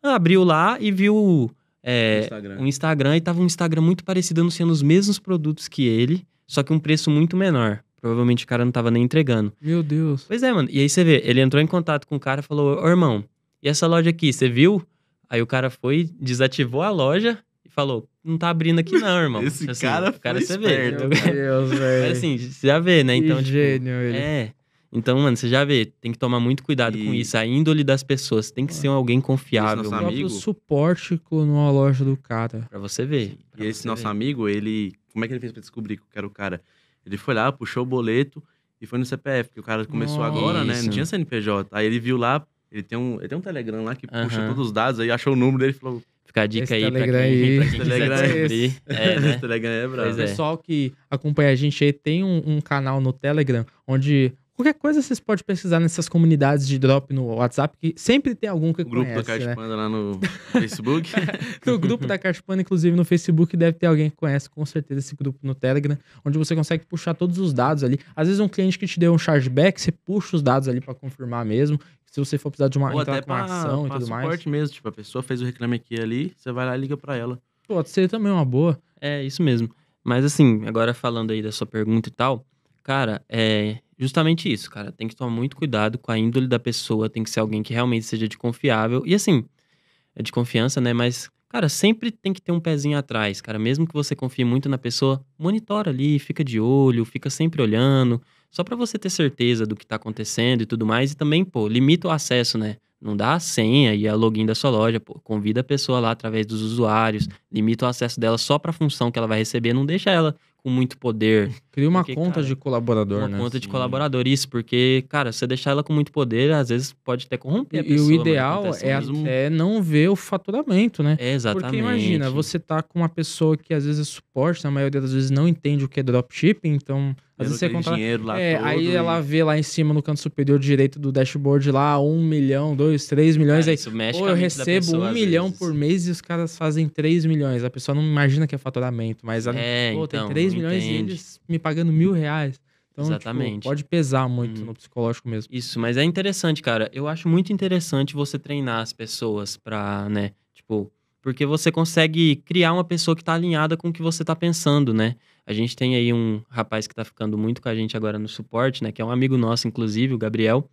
abriu lá e viu é, Instagram. um Instagram, e tava um Instagram muito parecido anunciando os mesmos produtos que ele, só que um preço muito menor. Provavelmente o cara não tava nem entregando. Meu Deus. Pois é, mano. E aí você vê, ele entrou em contato com o cara e falou: Ô irmão, e essa loja aqui, você viu? Aí o cara foi, desativou a loja e falou: não tá abrindo aqui, não, irmão. Esse assim, cara, o cara você vê. Meu Deus, velho. Mas assim, você já vê, né? Então, que tipo, ele. É. Então, mano, você já vê, tem que tomar muito cuidado e... com isso. A índole das pessoas tem que mano. ser alguém confiável. Esse nosso amigo, suporte numa loja do cara. Pra você ver. Pra e esse nosso ver. amigo, ele. Como é que ele fez pra descobrir que era o cara? Ele foi lá, puxou o boleto e foi no CPF, que o cara começou Nossa. agora, né? Não tinha CNPJ. Aí ele viu lá, ele tem um, ele tem um Telegram lá que uh -huh. puxa todos os dados, aí achou o número dele e falou: Fica a dica Esse aí Telegram pra quem, aí. Pra quem Telegram quiser é descobrir. É, é né? Telegram é brabo. O pessoal é. É que acompanha a gente aí tem um, um canal no Telegram onde Qualquer coisa vocês podem pesquisar nessas comunidades de drop no WhatsApp, que sempre tem algum que o grupo conhece, da Caixa né? lá no Facebook. no grupo da Caixa inclusive no Facebook, deve ter alguém que conhece com certeza esse grupo no Telegram, onde você consegue puxar todos os dados ali. Às vezes um cliente que te deu um chargeback, você puxa os dados ali para confirmar mesmo se você for precisar de uma, Ou até ação e tudo mais. suporte mesmo, tipo, a pessoa fez o reclame aqui ali, você vai lá e liga para ela. Pode ser também uma boa. É, isso mesmo. Mas assim, agora falando aí da sua pergunta e tal, cara, é justamente isso, cara. Tem que tomar muito cuidado com a índole da pessoa, tem que ser alguém que realmente seja de confiável. E assim, é de confiança, né? Mas, cara, sempre tem que ter um pezinho atrás, cara. Mesmo que você confie muito na pessoa, monitora ali, fica de olho, fica sempre olhando. Só para você ter certeza do que está acontecendo e tudo mais. E também, pô, limita o acesso, né? Não dá a senha e a login da sua loja, pô. Convida a pessoa lá através dos usuários, limita o acesso dela só para a função que ela vai receber, não deixa ela com muito poder. Cria uma porque, conta cara, de colaborador, uma né? Uma conta Sim. de colaborador, isso, porque, cara, você deixar ela com muito poder, às vezes pode até corromper e, a pessoa. E o ideal é, mesmo... é não ver o faturamento, né? É, exatamente. Porque imagina, você tá com uma pessoa que às vezes é suporte, na maioria das vezes não entende o que é dropshipping, então às vezes você dinheiro lá é, aí e... ela vê lá em cima no canto superior direito do dashboard lá um milhão, dois, três milhões. É, aí, isso mexe ou eu recebo pessoa, um milhão vezes. por mês e os caras fazem três milhões. A pessoa não imagina que é faturamento, mas ela, é, pô, então, tem três milhões e eles me pagando mil reais. Então, tipo, Exatamente. Tipo, pode pesar muito hum. no psicológico mesmo. Isso, mas é interessante, cara. Eu acho muito interessante você treinar as pessoas pra, né, tipo, porque você consegue criar uma pessoa que tá alinhada com o que você tá pensando, né? A gente tem aí um rapaz que tá ficando muito com a gente agora no suporte, né? Que é um amigo nosso, inclusive, o Gabriel.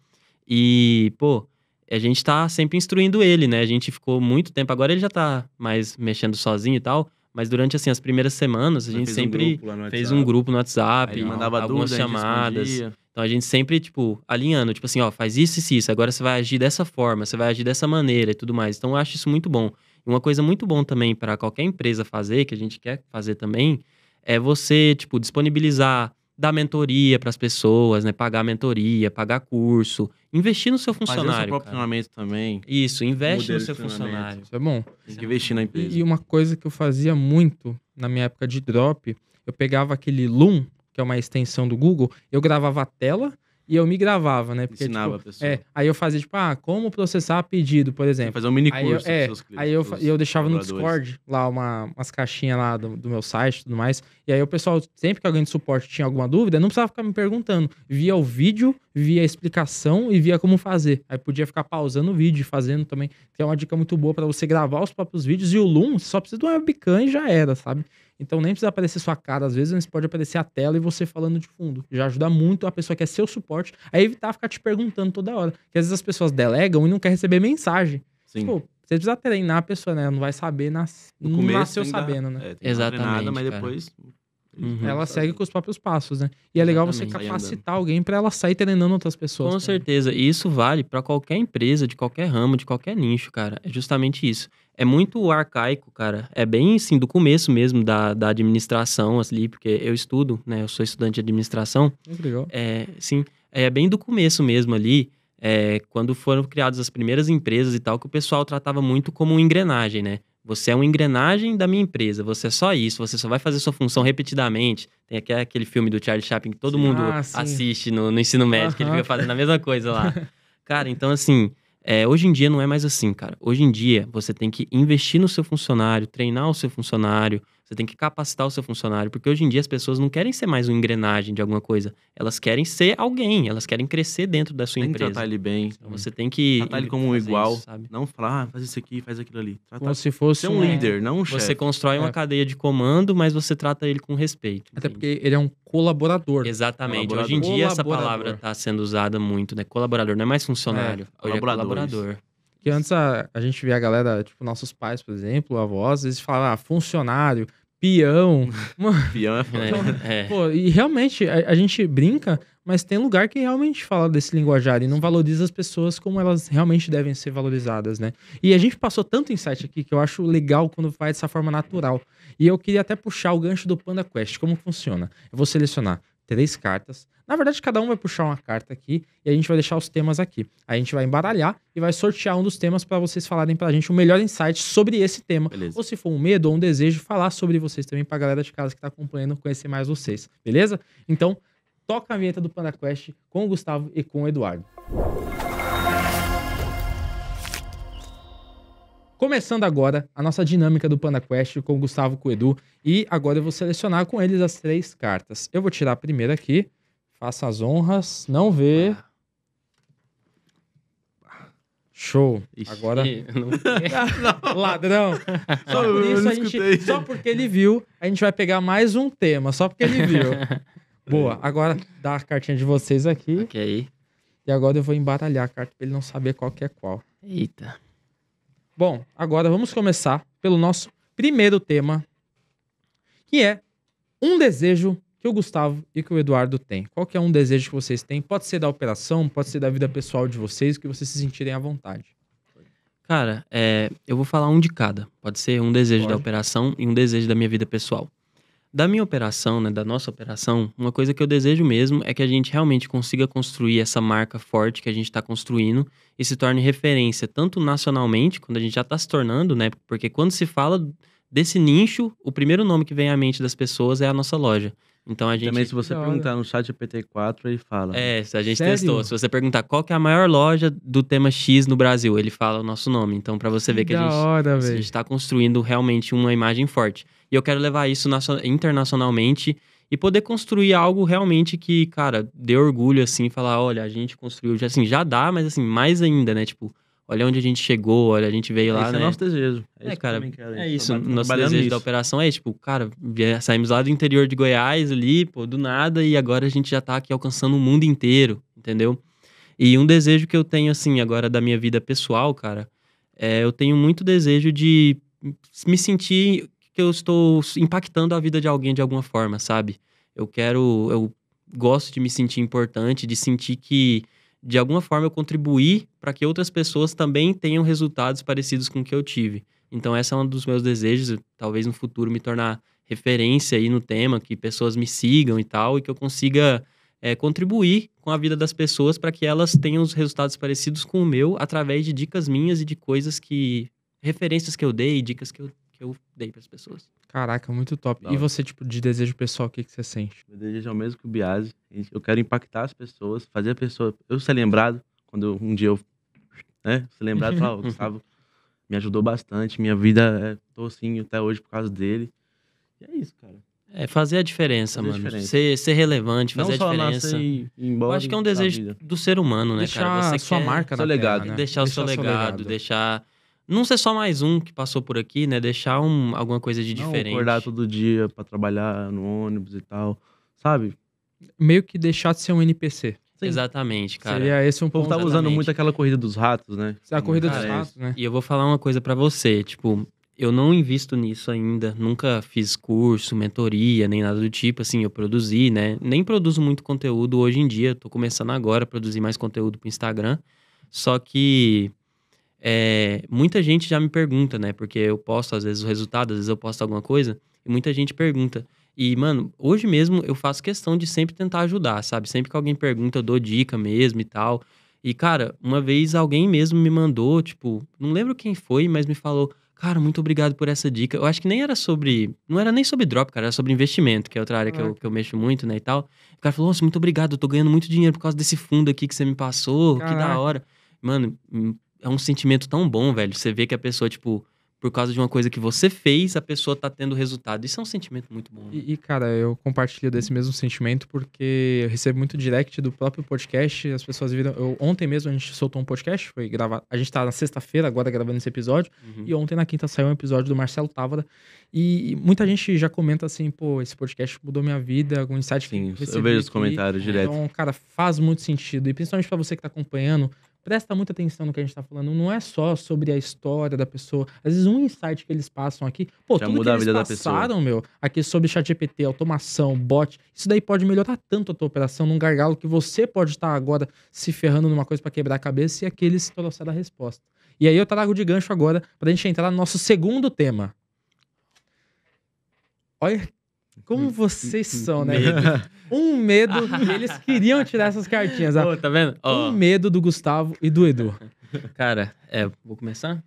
E, pô, a gente tá sempre instruindo ele, né? A gente ficou muito tempo. Agora ele já tá mais mexendo sozinho e tal. Mas durante, assim, as primeiras semanas, a gente sempre um fez um grupo no WhatsApp. Aí mandava algumas chamadas. A então a gente sempre, tipo, alinhando. Tipo assim, ó, faz isso e isso. Agora você vai agir dessa forma, você vai agir dessa maneira e tudo mais. Então eu acho isso muito bom. E uma coisa muito bom também para qualquer empresa fazer, que a gente quer fazer também, é você, tipo, disponibilizar, dar mentoria para as pessoas, né? Pagar mentoria, pagar curso, investir no seu é funcionário. Fazer o seu próprio treinamento também. Isso, investe no seu funcionário. Isso é bom. Tem que investir na empresa. E uma coisa que eu fazia muito na minha época de drop, eu pegava aquele Loom, que é uma extensão do Google, eu gravava a tela, e eu me gravava, né? Porque, Ensinava tipo, a pessoa. É, aí eu fazia, tipo, ah, como processar pedido, por exemplo. Fazer um mini curso aí eu, é, seus clientes. Aí eu, eu deixava no Discord lá uma, umas caixinhas lá do, do meu site e tudo mais. E aí o pessoal, sempre que alguém de suporte tinha alguma dúvida, não precisava ficar me perguntando. Via o vídeo, via a explicação e via como fazer. Aí podia ficar pausando o vídeo, fazendo também. Que é uma dica muito boa para você gravar os próprios vídeos. E o Loom, só precisa de um webcam e já era, sabe? Então nem precisa aparecer sua cara, às vezes, mas pode aparecer a tela e você falando de fundo. Já ajuda muito a pessoa que é seu suporte a evitar ficar te perguntando toda hora. Porque às vezes as pessoas delegam e não quer receber mensagem. Sim. Tipo, você precisa treinar a pessoa, né? Ela não vai saber nas... no começo, nasceu sabendo, né? É, Exatamente. Nada, mas cara. depois Uhum, ela segue com os próprios passos, né? E é legal você capacitar alguém para ela sair treinando outras pessoas. Com certeza. E isso vale para qualquer empresa, de qualquer ramo, de qualquer nicho, cara. É justamente isso. É muito arcaico, cara. É bem, assim, do começo mesmo da, da administração, ali, assim, porque eu estudo, né? Eu sou estudante de administração. Muito hum, legal. É, sim. É bem do começo mesmo ali. É, quando foram criadas as primeiras empresas e tal, que o pessoal tratava muito como engrenagem, né? Você é uma engrenagem da minha empresa, você é só isso, você só vai fazer sua função repetidamente. Tem aqui aquele filme do Charlie Chaplin que todo sim, mundo ah, assiste no, no, ensino médio, uhum. que ele fica fazendo a mesma coisa lá. cara, então assim, é, hoje em dia não é mais assim, cara. Hoje em dia você tem que investir no seu funcionário, treinar o seu funcionário, você tem que capacitar o seu funcionário, porque hoje em dia as pessoas não querem ser mais uma engrenagem de alguma coisa. Elas querem ser alguém, elas querem crescer dentro da sua tem empresa. Tem que tratar ele bem. Então, você tem que. Tratar ele como um igual. Isso, não falar, ah, faz isso aqui, faz aquilo ali. Tratar como se fosse ser um líder, é. não um chefe. Você constrói é. uma cadeia de comando, mas você trata ele com respeito. Até porque ele é um colaborador. Exatamente. Colaborador. Hoje em dia essa palavra está sendo usada muito, né? Colaborador, não é mais funcionário. É. Hoje é colaborador. Porque antes a, a gente via a galera, tipo, nossos pais, por exemplo, avós, eles falavam, ah, funcionário, peão. Uhum. peão é foda. Então, é, é, Pô, e realmente, a, a, gente brinca, mas tem lugar que realmente fala desse linguajar e não valoriza as pessoas como elas realmente devem ser valorizadas, né? E a gente passou tanto insight aqui que eu acho legal quando vai dessa forma natural. E eu queria até puxar o gancho do Panda Quest, como funciona. Eu vou selecionar três cartas. Na verdade, cada um vai puxar uma carta aqui e a gente vai deixar os temas aqui. Aí a gente vai embaralhar e vai sortear um dos temas para vocês falarem pra gente o melhor insight sobre esse tema. Beleza. Ou se for um medo ou um desejo, falar sobre vocês também pra galera de casa que tá acompanhando conhecer mais vocês, beleza? Então, toca a vinheta do Panda Quest com o Gustavo e com o Eduardo. Música Começando agora a nossa dinâmica do Panda Quest com o Gustavo Coedu. E agora eu vou selecionar com eles as três cartas. Eu vou tirar a primeira aqui. Faça as honras. Não vê. Show. Ixi, agora. Não... Ladrão. Só por isso a gente. Só porque ele viu, a gente vai pegar mais um tema. Só porque ele viu. Boa. Agora dá a cartinha de vocês aqui. Ok. E agora eu vou embaralhar a carta pra ele não saber qual que é qual. Eita. Bom, agora vamos começar pelo nosso primeiro tema, que é um desejo que o Gustavo e que o Eduardo têm. Qual é um desejo que vocês têm? Pode ser da operação, pode ser da vida pessoal de vocês, que vocês se sentirem à vontade. Cara, é, eu vou falar um de cada. Pode ser um desejo pode. da operação e um desejo da minha vida pessoal. Da minha operação, né, da nossa operação, uma coisa que eu desejo mesmo é que a gente realmente consiga construir essa marca forte que a gente está construindo e se torne referência tanto nacionalmente, quando a gente já está se tornando, né? Porque quando se fala desse nicho, o primeiro nome que vem à mente das pessoas é a nossa loja. Então a gente. Também se você perguntar no chat PT4, ele fala. Né? É, a gente Sério? testou. Se você perguntar qual que é a maior loja do tema X no Brasil, ele fala o nosso nome. Então, para você ver que, que a gente está construindo realmente uma imagem forte. E eu quero levar isso internacionalmente e poder construir algo realmente que, cara, dê orgulho, assim, falar, olha, a gente construiu, assim, já dá, mas assim, mais ainda, né? Tipo, olha onde a gente chegou, olha, a gente veio lá, Esse é né? é nosso desejo. É, é cara, é isso. nosso desejo nisso. da operação é, tipo, cara, saímos lá do interior de Goiás, ali, pô, do nada, e agora a gente já tá aqui alcançando o mundo inteiro, entendeu? E um desejo que eu tenho, assim, agora da minha vida pessoal, cara, é, eu tenho muito desejo de me sentir que eu estou impactando a vida de alguém de alguma forma, sabe? Eu quero, eu gosto de me sentir importante, de sentir que de alguma forma eu contribuí para que outras pessoas também tenham resultados parecidos com o que eu tive. Então essa é um dos meus desejos, talvez no futuro me tornar referência aí no tema, que pessoas me sigam e tal, e que eu consiga é, contribuir com a vida das pessoas para que elas tenham os resultados parecidos com o meu através de dicas minhas e de coisas que referências que eu dei, dicas que eu que eu dei para as pessoas. Caraca, muito top. E você, tipo, de desejo pessoal, o que, que você sente? Meu desejo é o mesmo que o Biase. Eu quero impactar as pessoas, fazer a pessoa. Eu ser lembrado, quando um dia eu. Né, ser lembrado, falar, o Gustavo me ajudou bastante, minha vida é assim até hoje por causa dele. E é isso, cara. É fazer a diferença, fazer mano. A diferença. Ser, ser relevante, fazer Não a diferença. E, e embora Eu acho que é um desejo do ser humano, né, deixar cara? Você a sua quer... marca, seu legado, terra, né? Deixar, deixar o seu, seu legado, legado, deixar não ser só mais um que passou por aqui, né? Deixar um, alguma coisa de não, diferente. Acordar todo dia para trabalhar no ônibus e tal, sabe? Meio que deixar de ser um NPC. Sim. Exatamente, cara. Seria esse um pouco O povo usando muito aquela corrida dos ratos, né? A corrida cara, dos ratos, né? E eu vou falar uma coisa para você, tipo, eu não invisto nisso ainda, nunca fiz curso, mentoria, nem nada do tipo, assim, eu produzi, né? Nem produzo muito conteúdo hoje em dia, tô começando agora a produzir mais conteúdo pro Instagram. Só que é, muita gente já me pergunta, né? Porque eu posto, às vezes, o resultado, às vezes eu posto alguma coisa, e muita gente pergunta. E, mano, hoje mesmo eu faço questão de sempre tentar ajudar, sabe? Sempre que alguém pergunta, eu dou dica mesmo e tal. E, cara, uma vez alguém mesmo me mandou, tipo, não lembro quem foi, mas me falou, cara, muito obrigado por essa dica. Eu acho que nem era sobre. Não era nem sobre drop, cara, era sobre investimento, que é outra área que, eu, que eu mexo muito, né? E tal. O cara falou, nossa, muito obrigado, eu tô ganhando muito dinheiro por causa desse fundo aqui que você me passou, Caraca. que da hora. Mano, é um sentimento tão bom, velho. Você vê que a pessoa, tipo, por causa de uma coisa que você fez, a pessoa tá tendo resultado. Isso é um sentimento muito bom. E, né? e, cara, eu compartilho desse mesmo sentimento porque eu recebo muito direct do próprio podcast. As pessoas viram. Eu, ontem mesmo a gente soltou um podcast, foi gravar. A gente tá na sexta-feira agora gravando esse episódio. Uhum. E ontem na quinta saiu um episódio do Marcelo Távora. E, muita gente já comenta assim, pô, esse podcast mudou minha vida, algum insight Sim, eu vejo aqui. os comentários direto. Então, cara, faz muito sentido. E principalmente para você que tá acompanhando, presta muita atenção no que a gente está falando. Não é só sobre a história da pessoa. Às vezes um insight que eles passam aqui, pô, Já tudo muda que eles a vida passaram, da pessoa. meu, aqui sobre ChatGPT, automação, bot, isso daí pode melhorar tanto a tua operação num gargalo que você pode estar tá agora se ferrando numa coisa para quebrar a cabeça e aqueles trouxeram a resposta. E aí eu trago de gancho agora para a gente entrar no nosso segundo tema. Olha como vocês são, né? Medo. Um medo. eles queriam tirar essas cartinhas. ó. tá vendo? Um medo do Gustavo e do Edu. Cara, é, vou começar?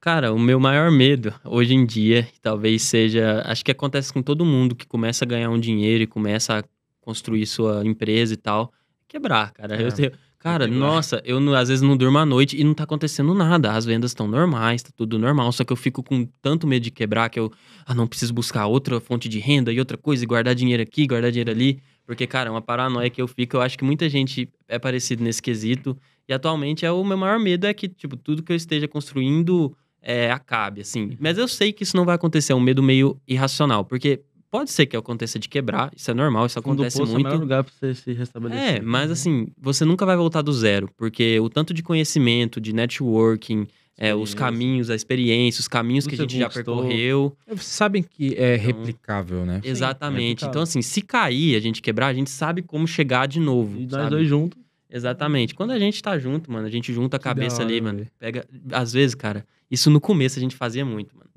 Cara, o meu maior medo hoje em dia, talvez seja. Acho que acontece com todo mundo que começa a ganhar um dinheiro e começa a construir sua empresa e tal, é quebrar, cara. Eu, é. tenho- Cara, nossa, eu não, às vezes não durmo à noite e não tá acontecendo nada. As vendas estão normais, tá tudo normal. Só que eu fico com tanto medo de quebrar que eu, ah, não preciso buscar outra fonte de renda e outra coisa e guardar dinheiro aqui, guardar dinheiro ali. Porque, cara, é uma paranoia que eu fico. Eu acho que muita gente é parecido nesse quesito. E atualmente é o meu maior medo é que, tipo, tudo que eu esteja construindo é, acabe, assim. Uhum. Mas eu sei que isso não vai acontecer, é um medo meio irracional. Porque Pode ser que aconteça de quebrar, isso é normal, isso acontece poço é muito. É lugar pra você se restabelecer. É, mas né? assim, você nunca vai voltar do zero, porque o tanto de conhecimento, de networking, é, os caminhos, a experiência, os caminhos Tudo que a gente já percorreu. É, vocês sabem que é então, replicável, né? É Exatamente. É replicável. Então, assim, se cair, a gente quebrar, a gente sabe como chegar de novo. E sabe? nós dois juntos. Exatamente. Quando a gente tá junto, mano, a gente junta a cabeça hora, ali, mano. Pega. Às vezes, cara, isso no começo a gente fazia muito, mano.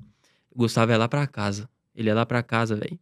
O Gustavo ia lá pra casa. Ele ia lá pra casa, velho.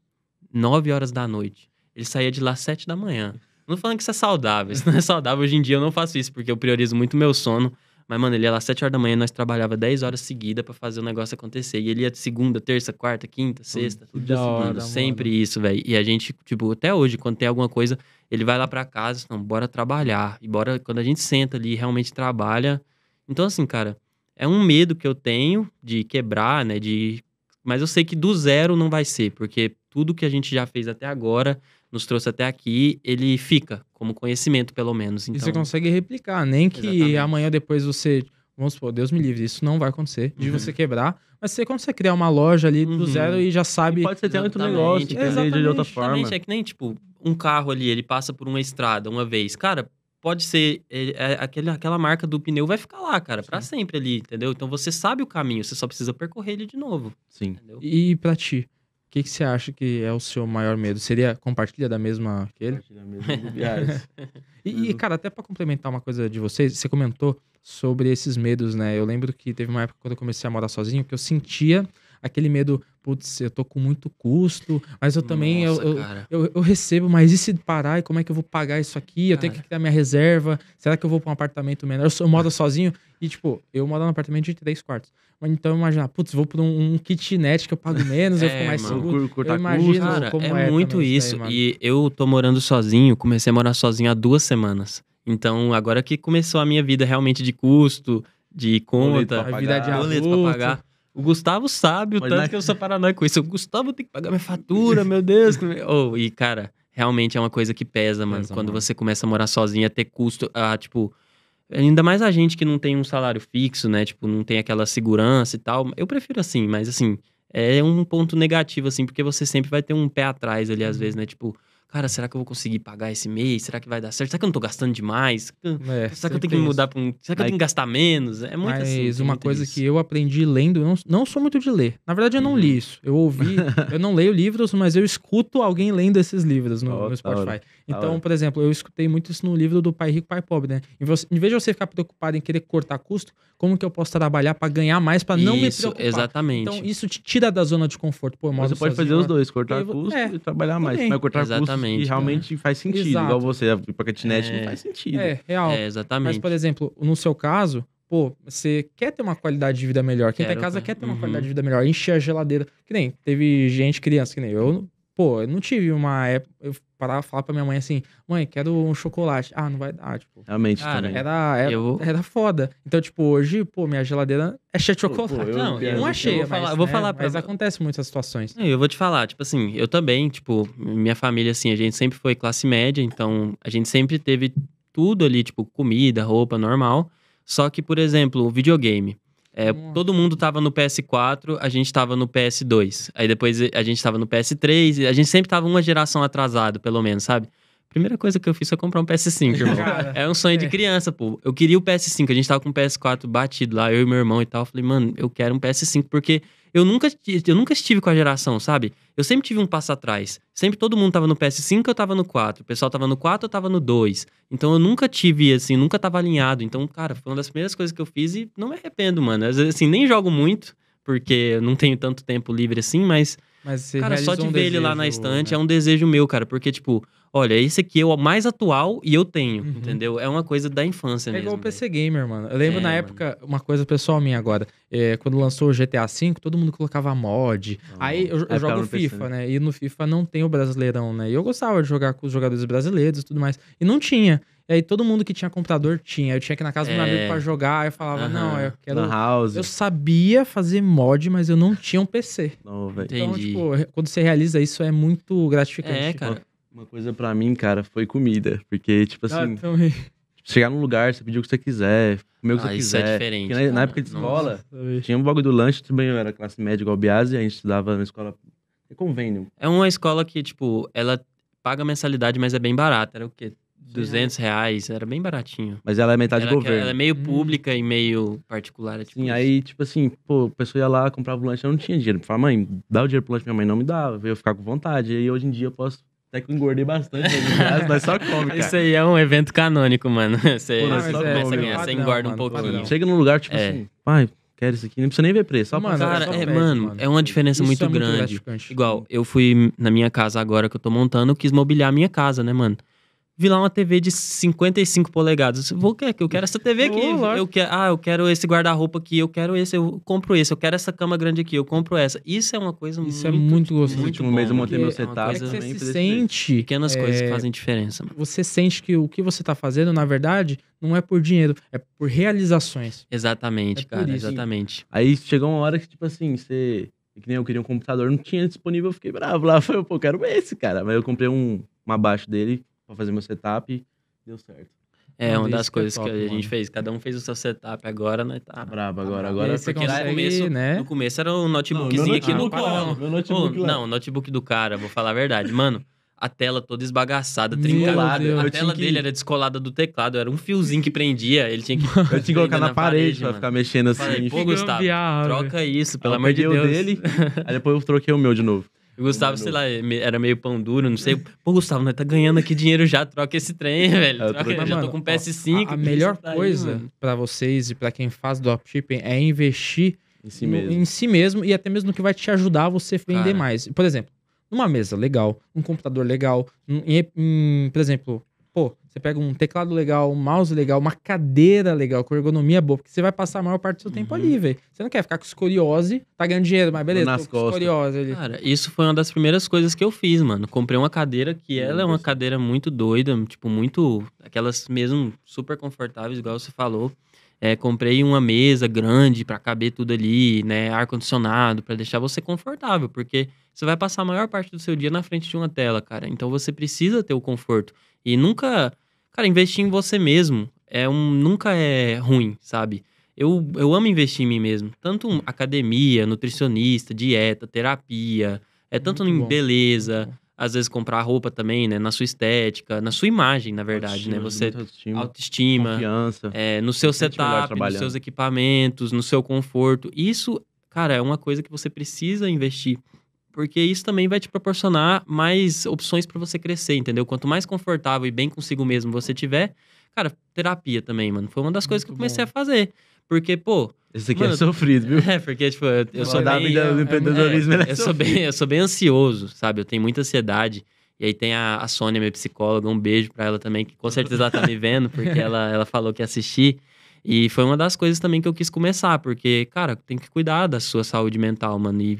9 horas da noite. Ele saía de lá 7 da manhã. Não falando que isso é saudável, isso não é saudável. Hoje em dia eu não faço isso, porque eu priorizo muito meu sono. Mas, mano, ele ia lá 7 horas da manhã, nós trabalhava 10 horas seguidas para fazer o negócio acontecer. E ele ia de segunda, terça, quarta, quinta, sexta. Tudo da hora, sempre mano. isso, velho. E a gente, tipo, até hoje, quando tem alguma coisa, ele vai lá para casa, Então, bora trabalhar. E bora, quando a gente senta ali realmente trabalha. Então, assim, cara, é um medo que eu tenho de quebrar, né? De mas eu sei que do zero não vai ser, porque tudo que a gente já fez até agora, nos trouxe até aqui, ele fica como conhecimento, pelo menos. Então... E você então consegue replicar, nem que Exatamente. amanhã depois você. Vamos supor, Deus me livre, isso não vai acontecer de uhum. você quebrar, mas você consegue criar uma loja ali do uhum. zero e já sabe. E pode ser até outro negócio, cara. Exatamente, de outra forma. É que nem, tipo, um carro ali, ele passa por uma estrada uma vez. Cara, pode ser eh, é, aquele, aquela marca do pneu vai ficar lá, cara, para sempre ali, entendeu? Então você sabe o caminho, você só precisa percorrer ele de novo. Sim. Entendeu? E para ti, o que, que você acha que é o seu maior medo? Seria compartilha da mesma que ele? Compartilha mesmo e, e, uhum. cara, até para complementar uma coisa de vocês, você comentou sobre esses medos, né? Eu lembro que teve uma época quando eu comecei a morar sozinho que eu sentia aquele medo, putz, eu tô com muito custo, mas eu também Nossa, eu, eu, eu, eu, recebo, mas e se parar e como é que eu vou pagar isso aqui? Eu cara. tenho que criar minha reserva. Será que eu vou para um apartamento menor? Eu, sou, eu moro sozinho e, tipo, eu moro num apartamento de três quartos. Mas então imagina, putz, vou para um, um, kitnet que eu pago menos, é, eu fico mais mano, seguro. Curta, eu imagino cara, como é, é muito isso. Daí, e eu tô morando sozinho, comecei a morar sozinho há duas semanas. Então, agora que começou a minha vida realmente de custo, de conta, boleto pra é pagar, boleto pra pagar o Gustavo sabe o Mas tanto na... que eu sou paranoico com isso. O Gustavo tem que pagar minha fatura, meu Deus. oh, e, cara, realmente é uma coisa que pesa, mano. Pesa, quando mano. você começa a morar sozinho, a ter custo, tipo... Ainda mais a gente que não tem um salário fixo, né? Tipo, não tem aquela segurança e tal. Eu prefiro assim, mas assim, é um ponto negativo, assim, porque você sempre vai ter um pé atrás ali, às uhum. vezes, né? Tipo, cara, será que eu vou conseguir pagar esse mês? Será que vai dar certo? Será que eu não tô gastando demais? É, será que eu tenho que mudar para um. Será que Aí... eu tenho que gastar menos? É muito Mas assim, uma coisa isso. que eu aprendi lendo, eu não, não sou muito de ler. Na verdade, eu não li uhum. isso. Eu ouvi, eu não leio livros, mas eu escuto alguém lendo esses livros no, oh, no Spotify. Tá então, tá por exemplo, eu escutei muito isso no livro do Pai Rico, Pai Pobre, né? Em, você, em vez de você ficar preocupado em querer cortar custo, como que eu posso trabalhar para ganhar mais, para não me preocupar? Exatamente. Então, isso te tira da zona de conforto. Pô, você pode fazer os dois, cortar custo é, e trabalhar mais. Mas cortar exatamente. custo Exatamente. E né? realmente né? faz sentido. Exato. Igual você, pra catinete é... não faz sentido. É, real. É, exatamente. Mas, por exemplo, no seu caso, pô, você quer ter uma qualidade de vida melhor. Quem Quero, tá em casa quer ter uma uhum. qualidade de vida melhor. Encher a geladeira. Que nem teve gente, criança, que nem eu. Pô, eu não tive uma época. Eu parava falar pra minha mãe assim, mãe, quero um chocolate. Ah, não vai dar, tipo. Realmente, cara, também. Era, era, eu... era foda. Então, tipo, hoje, pô, minha geladeira é cheia de chocolate. Pô, pô, eu, não, é eu não achei. Eu vou falar, mas, vou né, pra... mas acontece muitas situações. Eu vou te falar, tipo assim, eu também, tipo, minha família, assim, a gente sempre foi classe média, então a gente sempre teve tudo ali, tipo, comida, roupa, normal. Só que, por exemplo, videogame. É, todo mundo tava no PS4, a gente tava no PS2. Aí depois eh, a gente tava no PS3, a gente sempre tava uma geração atrasado, pelo menos, sabe? Primeira coisa que eu fiz foi comprar um PS5, irmão. é um sonho é. de criança, pô. Eu queria o PS5, a gente tava com o PS4 batido lá, eu e meu irmão e tal. Eu falei, mano, eu quero um PS5, porque eu nunca, eu nunca estive com a geração, sabe? Eu sempre tive um passo atrás. Sempre todo mundo tava no PS5, eu tava no 4. O pessoal tava no 4, eu tava no 2. Então eu nunca tive, assim, nunca tava alinhado. Então, cara, foi uma das primeiras coisas que eu fiz e não me arrependo, mano. Às vezes, assim, nem jogo muito, porque eu não tenho tanto tempo livre assim, mas mas cara, só de um ver desejo, ele lá na né? estante né? é um desejo meu, cara. Porque, tipo, olha, é esse aqui é o mais atual e eu tenho, uhum. entendeu? É uma coisa da infância é mesmo. É igual o PC Gamer, mano. Eu lembro é, na época, mano. uma coisa pessoal minha agora. É, quando lançou o GTA V, todo mundo colocava mod. Aí eu, eu jogo FIFA, PC. Né? né? E no FIFA não tem o brasileirão, né? E eu gostava de jogar com os jogadores brasileiros e tudo mais. E não tinha. E aí todo mundo que tinha computador tinha. Eu tinha que ir na casa é. do meu amigo é. pra jogar. Aí eu falava, uhum. não, eu quero. Na house. Eu sabia fazer mod, mas eu não tinha um PC. Não, então, Entendi. tipo, quando você realiza isso, é muito gratificante. É, cara. Uma, coisa para mim, cara, foi comida. Porque, tipo ah, assim. Ah, então... É. Tipo, chegar num lugar, você pedir o que você quiser, comer o que ah, você isso é quiser. Isso é diferente. Na, na, época de escola, Nossa. tinha um bagulho do lanche, também eu era classe média igual Biase, a gente estudava na escola. É convênio. É uma escola que, tipo, ela paga mensalidade, mas é bem barata. Era o quê? 200 reais, era bem baratinho. Mas ela é metade do é, governo. Ela é meio hum. pública hum. e meio particular. É tipo Sim, aí, tipo assim, pô, a pessoa ia lá, comprava o lanche, eu não tinha dinheiro. Falei, mãe, dá o dinheiro pro lanche, minha mãe não me dava, eu ia ficar com vontade. E aí, hoje em dia eu posso até que eu engordei bastante, né, mas só come, cara. Isso aí é um evento canônico, mano. Você, Pô, você a ganhar, você engorda mano, um pouquinho. Padrão. Chega num lugar, tipo é. assim, pai, quero isso aqui. Não precisa nem ver preço, só mano, cara, só é, pede, mano, é uma diferença muito, é muito grande. Igual, eu fui na minha casa agora que eu tô montando, quis mobiliar a minha casa, né, mano? vi lá uma TV de 55 polegadas. Vou que eu quero essa TV aqui. Oh, eu quero, ah, eu quero esse guarda-roupa aqui, eu quero esse, eu compro esse, eu quero essa cama grande aqui, eu compro essa. Isso é uma coisa Isso muito é muito gostoso. Muito último mês eu montei meu é setup você Se sente, pequenas é, coisas que fazem diferença. Mano. Você sente que o que você está fazendo, na verdade, não é por dinheiro, é por realizações. Exatamente, é cara, exatamente. Aí chegou uma hora que tipo assim, você que nem eu queria um computador, não tinha disponível, eu fiquei bravo lá, falei, pô, eu quero esse, cara. Mas eu comprei um uma abaixo dele, para fazer meu setup e deu certo. É, uma das coisas que, é top, que a gente fez. Cada um fez o seu setup agora, né? Tá brabo tá agora. Agora você porque consegue, no começo, né? No começo era um notebookzinho não, aqui ah, no colo. Notebook oh, não, o notebook do cara, vou falar a verdade. Mano, a tela toda esbagaçada, trincada. a tela dele era descolada do teclado, era um fiozinho que prendia, ele tinha que. Eu tinha que colocar na, na, parede, parede pra ficar mexendo assim. Falei, Pô, Gustavo, troca isso, pelo amor de Deus. aí depois eu troquei o meu de novo. O Gustavo, é sei lá, é era meio pão duro, não sei. Pô, Gustavo, nós tá ganhando aqui dinheiro já, troca esse trem, velho. Troca, troca, já mano, tô com PS5. A, a melhor tá coisa para vocês e para quem faz dropshipping é investir em si, no, em si, mesmo e até mesmo no que vai te ajudar você vender Cara. mais. Por exemplo, numa mesa legal, um computador legal, um, por exemplo, você pega um teclado legal, um mouse legal, uma cadeira legal, com ergonomia boa, porque você vai passar a maior parte do seu tempo ali, uhum. velho. Você não quer ficar com escoliose, tá ganhando dinheiro, mas beleza, Nas costas. escoliose ali. Cara, isso foi uma das primeiras coisas que eu fiz, mano. Comprei uma cadeira que ela é uma cadeira muito doida, tipo, muito. Aquelas mesmo super confortáveis, igual você falou. É, comprei uma mesa grande para caber tudo ali, né? Ar condicionado para deixar você confortável, porque você vai passar a maior parte do seu dia na frente de uma tela, cara. Então você precisa ter o conforto e nunca, cara, investir em você mesmo é um nunca é ruim, sabe? Eu, eu amo investir em mim mesmo, tanto academia, nutricionista, dieta, terapia, é tanto Muito em bom. beleza às vezes comprar roupa também, né? Na sua estética, na sua imagem, na verdade, né? autoestima, né? Você autoestima, autoestima confiança, é, no seu setup, nos seus equipamentos, no seu conforto. Isso, cara, é uma coisa que você precisa investir, porque isso também vai te proporcionar mais opções para você crescer, entendeu? Quanto mais confortável e bem consigo mesmo você tiver, cara, terapia também, mano. Foi uma das Muito coisas que eu comecei bom. a fazer, porque pô, esse aqui é Mano, é sofrido, viu? É, porque, tipo, eu, sou bem... É, é, eu, sou bem, eu sou bem ansioso, sabe? Eu tenho muita ansiedade. E aí tem a, a Sônia, minha psicóloga, um beijo pra ela também, que com certeza ela tá me vendo, porque ela, ela falou que assistir. E foi uma das coisas também que eu quis começar, porque, cara, tem que cuidar da sua saúde mental, mano. E,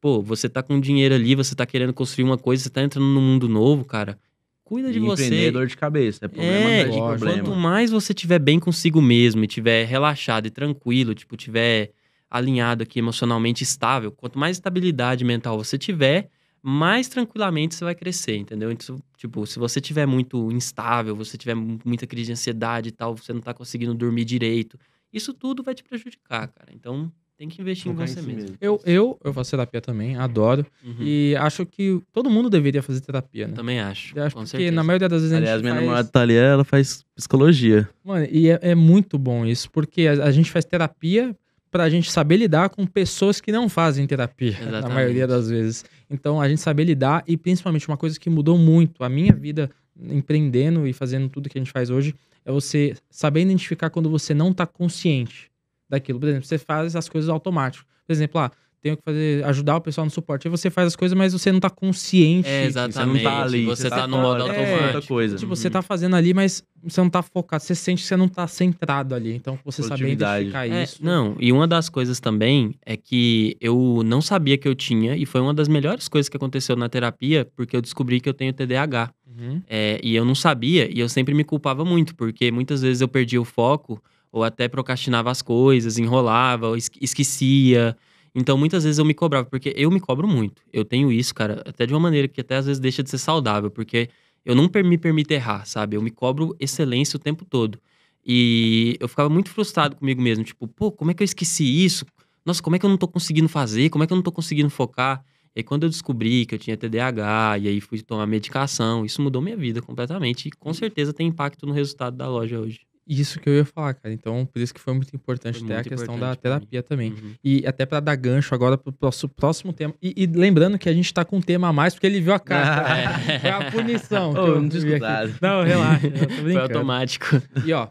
pô, você tá com dinheiro ali, você tá querendo construir uma coisa, você tá entrando num mundo novo, cara. Cuida de você. Empreender é dor de cabeça, é problema é, de é problema. Quanto mais você tiver bem consigo mesmo e tiver relaxado e tranquilo, tipo, tiver alinhado aqui emocionalmente estável, quanto mais estabilidade mental você tiver, mais tranquilamente você vai crescer, entendeu? Então, tipo, se você tiver muito instável, você tiver muita crise de ansiedade e tal, você não tá conseguindo dormir direito, isso tudo vai te prejudicar, cara. Então, tem que investir Focar em você em si mesmo. mesmo. Eu, eu, eu faço terapia também, adoro. Uhum. E acho que todo mundo deveria fazer terapia, né? Também acho. Eu acho que certeza. na maioria das vezes Aliás, a gente minha faz... namorada tá ali, ela faz psicologia. Mano, e é, é muito bom isso, porque a, a, gente faz terapia pra gente saber lidar com pessoas que não fazem terapia, Exatamente. na maioria das vezes. Então, a gente saber lidar e principalmente uma coisa que mudou muito a minha vida empreendendo e fazendo tudo que a gente faz hoje é você saber identificar quando você não tá consciente daquilo. Por exemplo, você faz as coisas automático. Por exemplo, ah, tenho que fazer, ajudar o pessoal no suporte. Aí você faz as coisas, mas você não tá consciente. É, exatamente. Você não tá ali. Você, você tá, tá no modo automático. É, tipo, coisa. Tipo, uhum. você tá fazendo ali, mas você não tá focado. Você sente que você não tá centrado ali. Então, você saber identificar é, isso. Não, e uma das coisas também é que eu não sabia que eu tinha, e foi uma das melhores coisas que aconteceu na terapia, porque eu descobri que eu tenho TDAH. Uhum. É, e eu não sabia, e eu sempre me culpava muito, porque muitas vezes eu perdi o foco ou até procrastinava as coisas, enrolava, ou esquecia. Então, muitas vezes eu me cobrava, porque eu me cobro muito. Eu tenho isso, cara, até de uma maneira que até às vezes deixa de ser saudável, porque eu não me permito errar, sabe? Eu me cobro excelência o tempo todo. E eu ficava muito frustrado comigo mesmo, tipo, pô, como é que eu esqueci isso? Nossa, como é que eu não tô conseguindo fazer? Como é que eu não tô conseguindo focar? E aí, quando eu descobri que eu tinha TDAH, e aí fui tomar medicação, isso mudou minha vida completamente e com uhum. certeza tem impacto no resultado da loja hoje. Isso que eu ia falar, cara. Então, por isso que foi muito importante foi ter muito a questão da terapia também. Uhum. E até para dar gancho agora pro próximo, próximo tema. E, e, lembrando que a gente tá com um tema a mais, porque ele viu a carta. Ah, é. Foi a punição. eu não, aqui. não, relaxa. foi automático. E ó,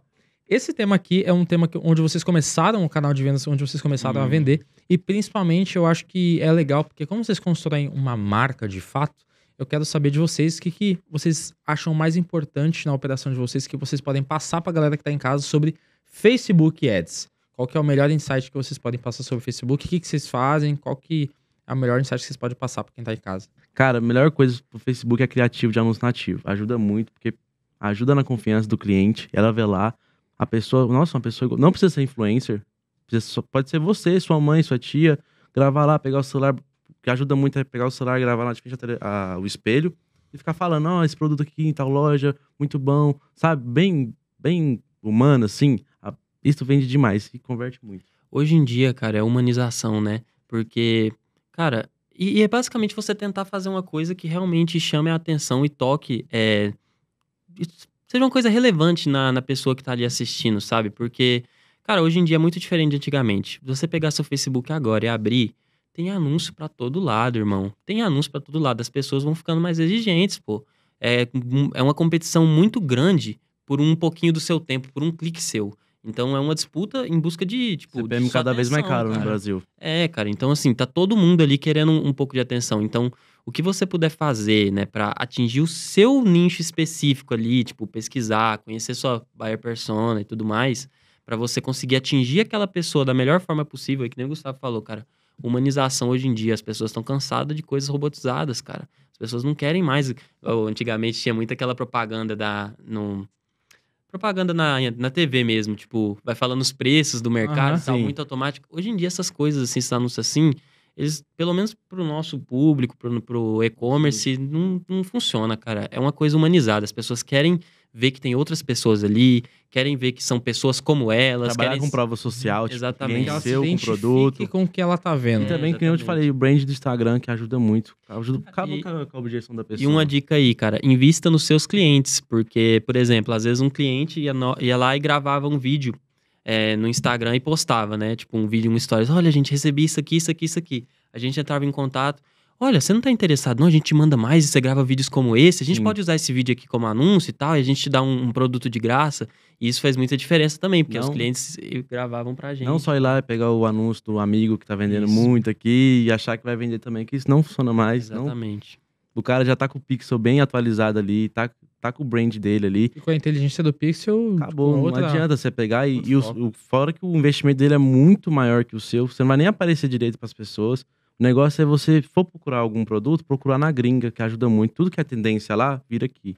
esse tema aqui é um tema que, onde vocês começaram o canal de vendas, onde vocês começaram hum. a uhum. vender. E principalmente eu acho que é legal, porque como vocês constroem uma marca de fato, eu quero saber de vocês o que, que vocês acham mais importante na operação de vocês, que vocês podem passar para a galera que está em casa sobre Facebook Ads. Qual que é o melhor insight que vocês podem passar sobre Facebook? O que, que vocês fazem? Qual que é o melhor insight que vocês podem passar para quem está em casa? Cara, a melhor coisa para o Facebook é criativo de anúncio nativo. Ajuda muito, porque ajuda na confiança do cliente, ela vê lá. A pessoa, nossa, uma pessoa não precisa ser influencer, precisa, pode ser você, sua mãe, sua tia, gravar lá, pegar o celular, que ajuda muito é pegar o celular, gravar lá de frente a, a, o espelho e ficar falando, ó, oh, esse produto aqui em tal loja, muito bom, sabe? Bem, bem humano, assim. A, isso vende demais e converte muito. Hoje em dia, cara, é humanização, né? Porque, cara, e, e é basicamente você tentar fazer uma coisa que realmente chame a atenção e toque, é, seja uma coisa relevante na, na pessoa que tá ali assistindo, sabe? Porque, cara, hoje em dia é muito diferente de antigamente. Você pegar seu Facebook agora e abrir tem anúncio para todo lado, irmão. Tem anúncio para todo lado. As pessoas vão ficando mais exigentes, pô. É, hum, é uma competição muito grande por um pouquinho do seu tempo, por um clique seu. Então é uma disputa em busca de, tipo, CPM de cada atenção, vez mais caro cara. no Brasil. É, cara. Então assim, tá todo mundo ali querendo um, um, pouco de atenção. Então, o que você puder fazer, né, para atingir o seu nicho específico ali, tipo, pesquisar, conhecer sua buyer persona e tudo mais, para você conseguir atingir aquela pessoa da melhor forma possível, e que nem o Gustavo falou, cara humanização hoje em dia. As pessoas estão cansadas de coisas robotizadas, cara. As pessoas não querem mais. antigamente tinha muito aquela propaganda da. No, propaganda na, na TV mesmo, tipo, vai falando os preços do mercado uhum, e tal, sim. muito automático. Hoje em dia, essas coisas, assim, esses anúncios assim, eles, pelo menos pro nosso público, pro, pro e-commerce, não, não funciona, cara. É uma coisa humanizada. As pessoas querem ver que tem outras pessoas ali, querem ver que são pessoas como elas. Trabalhar querem... com prova social, tipo, exatamente. Que seu, com produto. com o que ela tá vendo. e também, exatamente. eu te falei, o brand do Instagram, que ajuda muito. Ajuda acaba com a objeção da pessoa. E uma dica aí, cara, invista nos seus clientes. Porque, por exemplo, às vezes um cliente ia, no... ia lá e gravava um vídeo é, no Instagram e postava, né? Tipo, um vídeo, uma história. Olha, gente, recebi isso aqui, isso aqui, isso aqui. A gente entrava em contato Olha, você não tá interessado, não? A gente te manda mais e você grava vídeos como esse. A gente Sim. pode usar esse vídeo aqui como anúncio e tal, e a gente te dá um, um produto de graça. E isso faz muita diferença também, porque não, os clientes gravavam pra gente. Não só ir lá e pegar o anúncio do amigo que tá vendendo isso. muito aqui e achar que vai vender também, que isso não funciona mais. Exatamente. Não. O cara já tá com o pixel bem atualizado ali, tá, tá com o brand dele ali. E com a inteligência do Pixel. Tipo, Acabou, não outra... adianta você pegar e, e o, o, fora que o investimento dele é muito maior que o seu, você não vai nem aparecer direito para as pessoas. O negócio é você for procurar algum produto, procurar na gringa, que ajuda muito. Tudo que é tendência lá, vira aqui.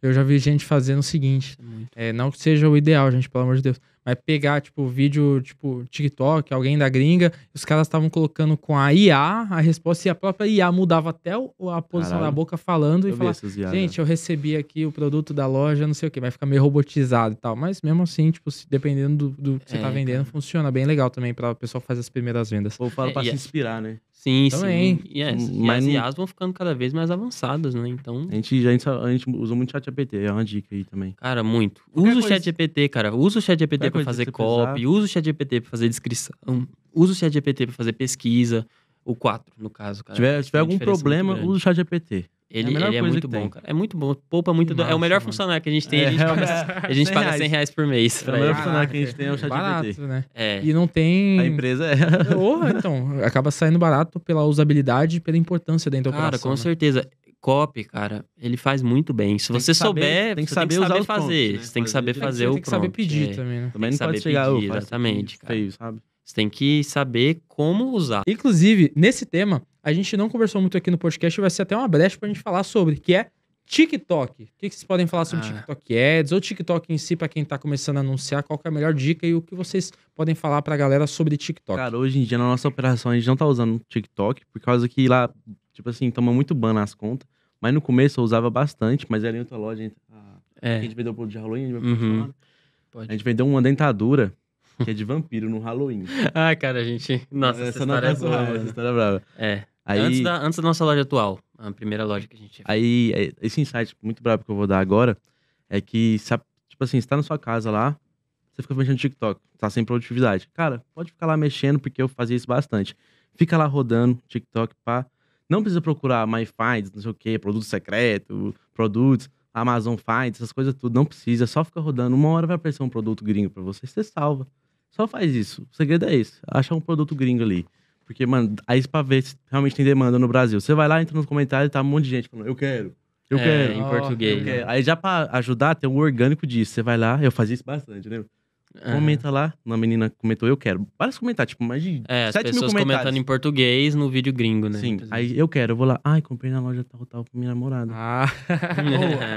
Eu já vi gente fazendo o seguinte, é, é, não que seja o ideal, gente, pelo amor de Deus, mas pegar, tipo, vídeo, tipo, TikTok, alguém da gringa, os caras estavam colocando com a IA a resposta e a própria IA mudava até a posição Caralho. da boca falando eu e falava, IA, né? gente, né? eu recebi aqui o produto da loja, não sei o que, vai ficar meio robotizado e tal. Mas mesmo assim, tipo, dependendo do, do que é, você tá vendendo, funciona bem legal também pra pessoa fazer as primeiras vendas. Ou fala é, pra se é inspirar, né? Sim, também. sim. Yes. É, Mas e as IAs vão ficando cada vez mais avançadas, né? Então. A gente, a gente, a gente usa muito chat GPT, é uma dica aí também. Cara, muito. usa coisa... o chat GPT, cara. Usa o chat GPT para fazer copy, usa o chat GPT para fazer descrição, usa o chat GPT para fazer pesquisa. O 4, no caso, cara. Se tiver, se tiver algum problema, usa o chat GPT. É ele é, ele é muito bom, cara. É muito bom. Poupa muito. É o melhor mano. funcionário que a gente tem. É, a gente é paga, é, a gente 100 paga reais. 100 reais por mês. É o melhor funcionário que a gente tem é o chat barato, GPT. né? É. E não tem. A empresa é. Ou, então, acaba saindo barato pela usabilidade e pela importância dentro da cara, operação. Cara, com né? certeza. Copy, cara, ele faz muito bem. Se tem você souber, tem que saber, fazer. né? Você tem que saber fazer o Tem que saber pedir também, né? Também não pode chegar pedir, exatamente. Feio, sabe? Você tem que saber como usar. Inclusive, nesse tema, a gente não conversou muito aqui no podcast, vai ser até uma brecha pra gente falar sobre, que é TikTok. O que, que vocês podem falar sobre ah. TikTok Ads ou TikTok em si para quem tá começando a anunciar? Qual é a melhor dica e o que vocês podem falar pra galera sobre TikTok? Cara, hoje em dia na nossa operação a gente não tá usando TikTok por causa que lá, tipo assim, toma muito ban nas contas. Mas no começo eu usava bastante, mas era em outra loja. A, é. a gente vendeu o produto de Halloween, a gente, uhum. a gente vendeu uma dentadura que é de vampiro no Halloween. ah, cara, a gente. Nossa, essa, essa é história é brava. Essa história é brava. É. Aí... Antes, da, antes da nossa loja atual, a primeira loja que a gente. Aí, é, esse insight muito brabo que eu vou dar agora é que, tipo assim, você tá na sua casa lá, você fica mexendo no TikTok, tá sem produtividade. Cara, pode ficar lá mexendo, porque eu fazia isso bastante. Fica lá rodando, TikTok, pá. Não precisa procurar MyFinds, não sei o quê, produto secreto, produtos. Amazon Finds, essas coisas tudo, não precisa, só fica rodando. Uma hora vai aparecer um produto gringo para você, você salva. Só faz isso. O segredo é esse. Achar um produto gringo ali. Porque, mano, aí é pra ver se realmente tem demanda no Brasil. Você vai lá, entra nos comentários e tá um monte de gente falando, eu quero. Eu é, quero. Em português. Quero. Né? Aí já pra ajudar, tem um orgânico disso. Você vai lá, eu fazia isso bastante, né? É. Comenta lá. Uma menina comentou, eu quero. Vários comentar, tipo, mais de é, 7 as pessoas mil comentários. comentando em português no vídeo gringo, né? Sim, aí eu quero, eu vou lá. Ai, comprei na loja tal, tal, pra minha namorada. Ah.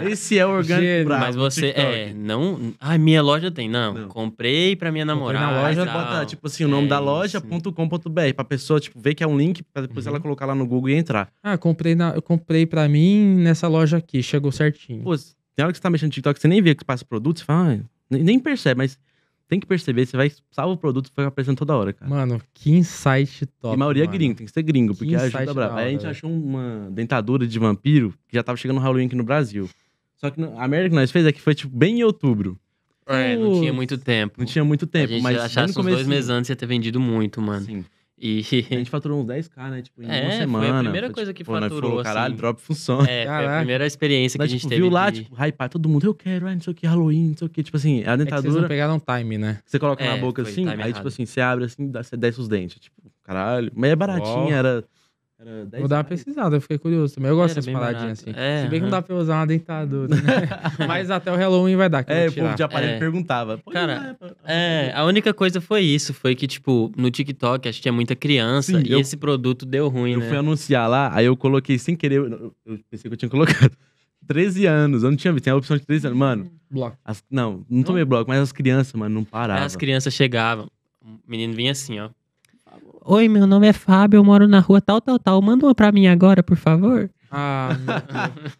Oh, esse é o orgânico bravo, Mas você, é, TikTok. é, não... Ai, minha loja tem. Não, não. comprei pra minha namorada. Comprei na loja, tal. bota, tipo assim, o nome é, da loja.com.br. Pra pessoa, tipo, ver que é um link, pra depois uhum. ela colocar lá no Google e entrar. Ah, comprei, na, eu comprei pra mim nessa loja aqui, chegou certinho. Pô, tem hora que você tá mexendo no TikTok, você nem vê que passa produto, você fala, ah, nem percebe, mas tem que perceber, você vai salva o produto foi aparecendo toda hora, cara. Mano, que insight top. E a maioria é mano. é gringo, tem que ser gringo, que porque ajuda bravo. Aí a gente achou uma dentadura de vampiro que já tava chegando no Halloween aqui no Brasil. Só que a merda que nós fez é que foi tipo bem em outubro. É, não tinha muito tempo. Não tinha muito tempo, a gente mas achasse uns dois meses antes ia ter vendido muito, mano. Sim. E... A gente faturou uns 10k, né? Tipo, em é, uma semana. Foi a primeira foi, coisa tipo, que faturou. Falou, Caralho, assim. drop funciona. É, foi a primeira experiência Mas, que a gente tipo, teve. Viu lá, de... tipo, hypar todo mundo, eu quero, não sei o que, Halloween, não sei o que. Tipo assim, a é dentadura. É vocês não pegaram time, né? Você coloca é, na boca assim, aí, errado. tipo assim, você abre assim, você desce os dentes. Tipo, caralho. Mas é baratinho, Uou. era era Vou dar uma pesquisada, eu fiquei curioso também. Eu gosto Era dessas paradinhas assim. É, Se bem que não dá pra usar uma dentadura, né? Mas até o Halloween vai dar. que eu É, o tirar. povo de aparelho É. perguntava. Cara, É, é a única coisa foi isso. Foi que, tipo, no TikTok, acho que tinha muita criança. Sim, e eu- esse produto deu ruim, Eu né? fui anunciar lá, aí eu coloquei sem querer, eu, eu pensei que eu tinha colocado 13 anos, eu não tinha visto, tem a opção de 13 anos. Mano, Bloco. as- não, não tomei bloco, mas as crianças, mano, não paravam. as crianças chegavam. O menino vinha assim, ó. Oi, meu nome é Fábio, eu moro na rua tal, tal, tal. Manda uma pra mim agora, por favor. Ah,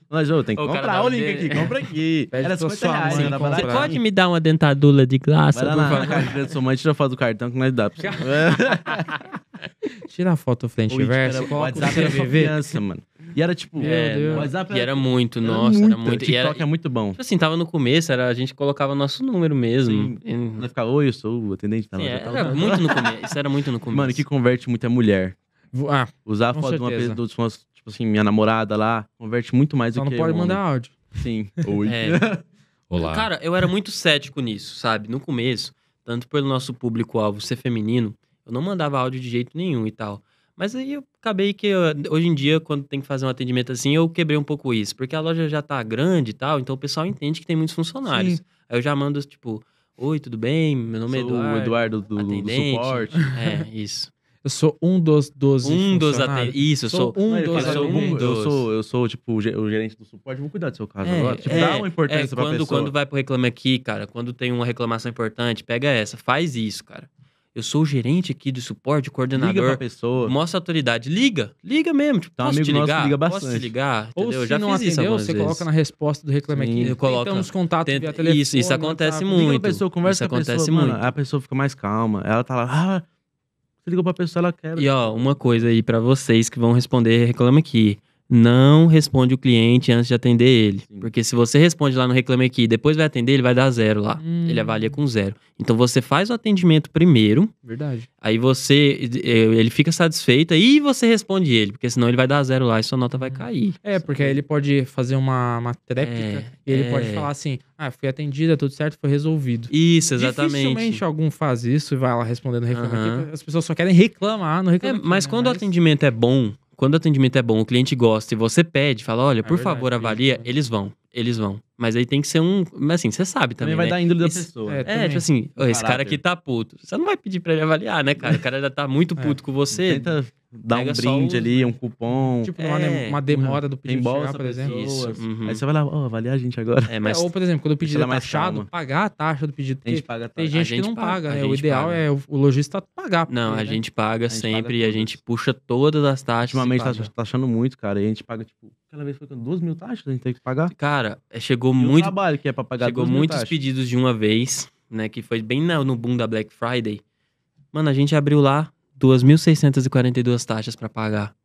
mas eu tenho que comprar o link dele. aqui, compra aqui. Pede Era 50 reais. você pode me dar uma dentadura de glaça? Vai lá na casa da sua mãe, tira foto do cartão que nós dá pra você. tira a foto frente verso, coloca o a Criança, mano. E era tipo, é, WhatsApp era, e era muito, era nossa, muito, era muito. O TikTok era, é muito bom. Tipo assim, tava no começo, era, a gente colocava nosso número mesmo. E... ficava, oi, eu sou o atendente. Tá Sim, é, era muito no começo, isso era muito no começo. Mano, que converte muito é mulher. Ah, Usar a foto certeza. de uma pessoa, tipo, tipo assim, minha namorada lá, converte muito mais Só do que Só não pode mandar áudio. Sim. Oi. É. Olá. Cara, eu era muito cético nisso, sabe? No começo, tanto pelo nosso público-alvo ser feminino, eu não mandava áudio de jeito nenhum e tal. Mas aí eu acabei que eu, ah, hoje em dia, quando tem que fazer um atendimento assim, eu quebrei um pouco isso, porque a loja já tá grande e tal, então o pessoal entende que tem muitos funcionários. Sim. Aí eu já mando, tipo, oi, tudo bem? Meu nome é Sou é Eduardo. O Eduardo do, do suporte. É, isso. Eu sou um dos 12 Um dos atendentes. Isso, eu sou, sou um dos sou Eu sou, eu sou, tipo, o gerente do suporte, vou cuidar do seu caso é, agora. Tipo, é, dá uma importância é, quando, pra pessoa. Quando vai pro Reclame Aqui, cara, quando tem uma reclamação importante, pega essa, faz isso, cara. Eu sou o gerente aqui de suporte, coordenador. Liga pra pessoa. Mostra autoridade. Liga. Liga mesmo. Tipo, então, posso, te ligar? liga bastante. posso te ligar? Ou entendeu? se já não fiz atendeu, isso você vezes. coloca na resposta do Reclame Aqui. Eu uns contatos Tenta, via telefone. Isso, isso acontece tá, muito. Liga pessoa, conversa isso com a acontece pessoa. Muito. Mano, a pessoa fica mais calma. Ela tá lá... Ah, você ligou pra pessoa, ela quer. E ó, uma coisa aí para vocês que vão responder Reclame Aqui não responde o cliente antes de atender ele. Sim. Porque se você responde lá no Reclame Aqui depois vai atender, ele vai dar zero lá. Hum. Ele avalia com zero. Então você faz o atendimento primeiro. Verdade. Aí você. Eh, ele fica satisfeito e você responde ele. Porque senão ele vai dar zero lá e sua nota vai hum. cair. É, porque aí ele pode fazer uma, uma tréplica é, e ele é. pode falar assim: ah, fui atendida, tudo certo, foi resolvido. Isso, exatamente. Dificilmente algum faz isso e vai lá respondendo reclama uhum. As pessoas só querem reclamar no reclama. É, mas quando o atendimento é bom, quando o atendimento é bom, o cliente gosta e você pede, fala, olha, é por verdade, favor, avalia, eles vão, eles vão. Mas aí tem que ser um. Mas assim, você sabe também. Também vai né? dar índole da esse, pessoa. É, é tipo assim, oh, esse cara aqui tá puto. Você não vai pedir pra ele avaliar, né, cara? O cara já tá muito é. puto é. com você. Tenta dar um brinde o... ali, um cupom. Tipo, é, uma, uma demora do pedido chegar, por exemplo. Isso. Uhum. Aí você uhum. vai lá, ó, oh, avaliar a gente agora. É, mas... É, ou, por exemplo, quando o pedido é taxado, calma. pagar a taxa do pedido. A gente paga a taxa. Tem gente, gente que não paga. paga. Né? O ideal paga. é o, o lojista pagar. Não, né? a gente paga sempre e a gente puxa todas as taxas. Ultimamente tá taxando muito, cara. E a gente paga, tipo Aquela vez foi com duas mil taxas, a gente tem que pagar. Cara, é, chegou e muito. trabalho que é pra pagar Chegou muitos taxas. pedidos de uma vez, né? Que foi bem no boom da Black Friday. Mano, a gente abriu lá 2.642 taxas pra pagar.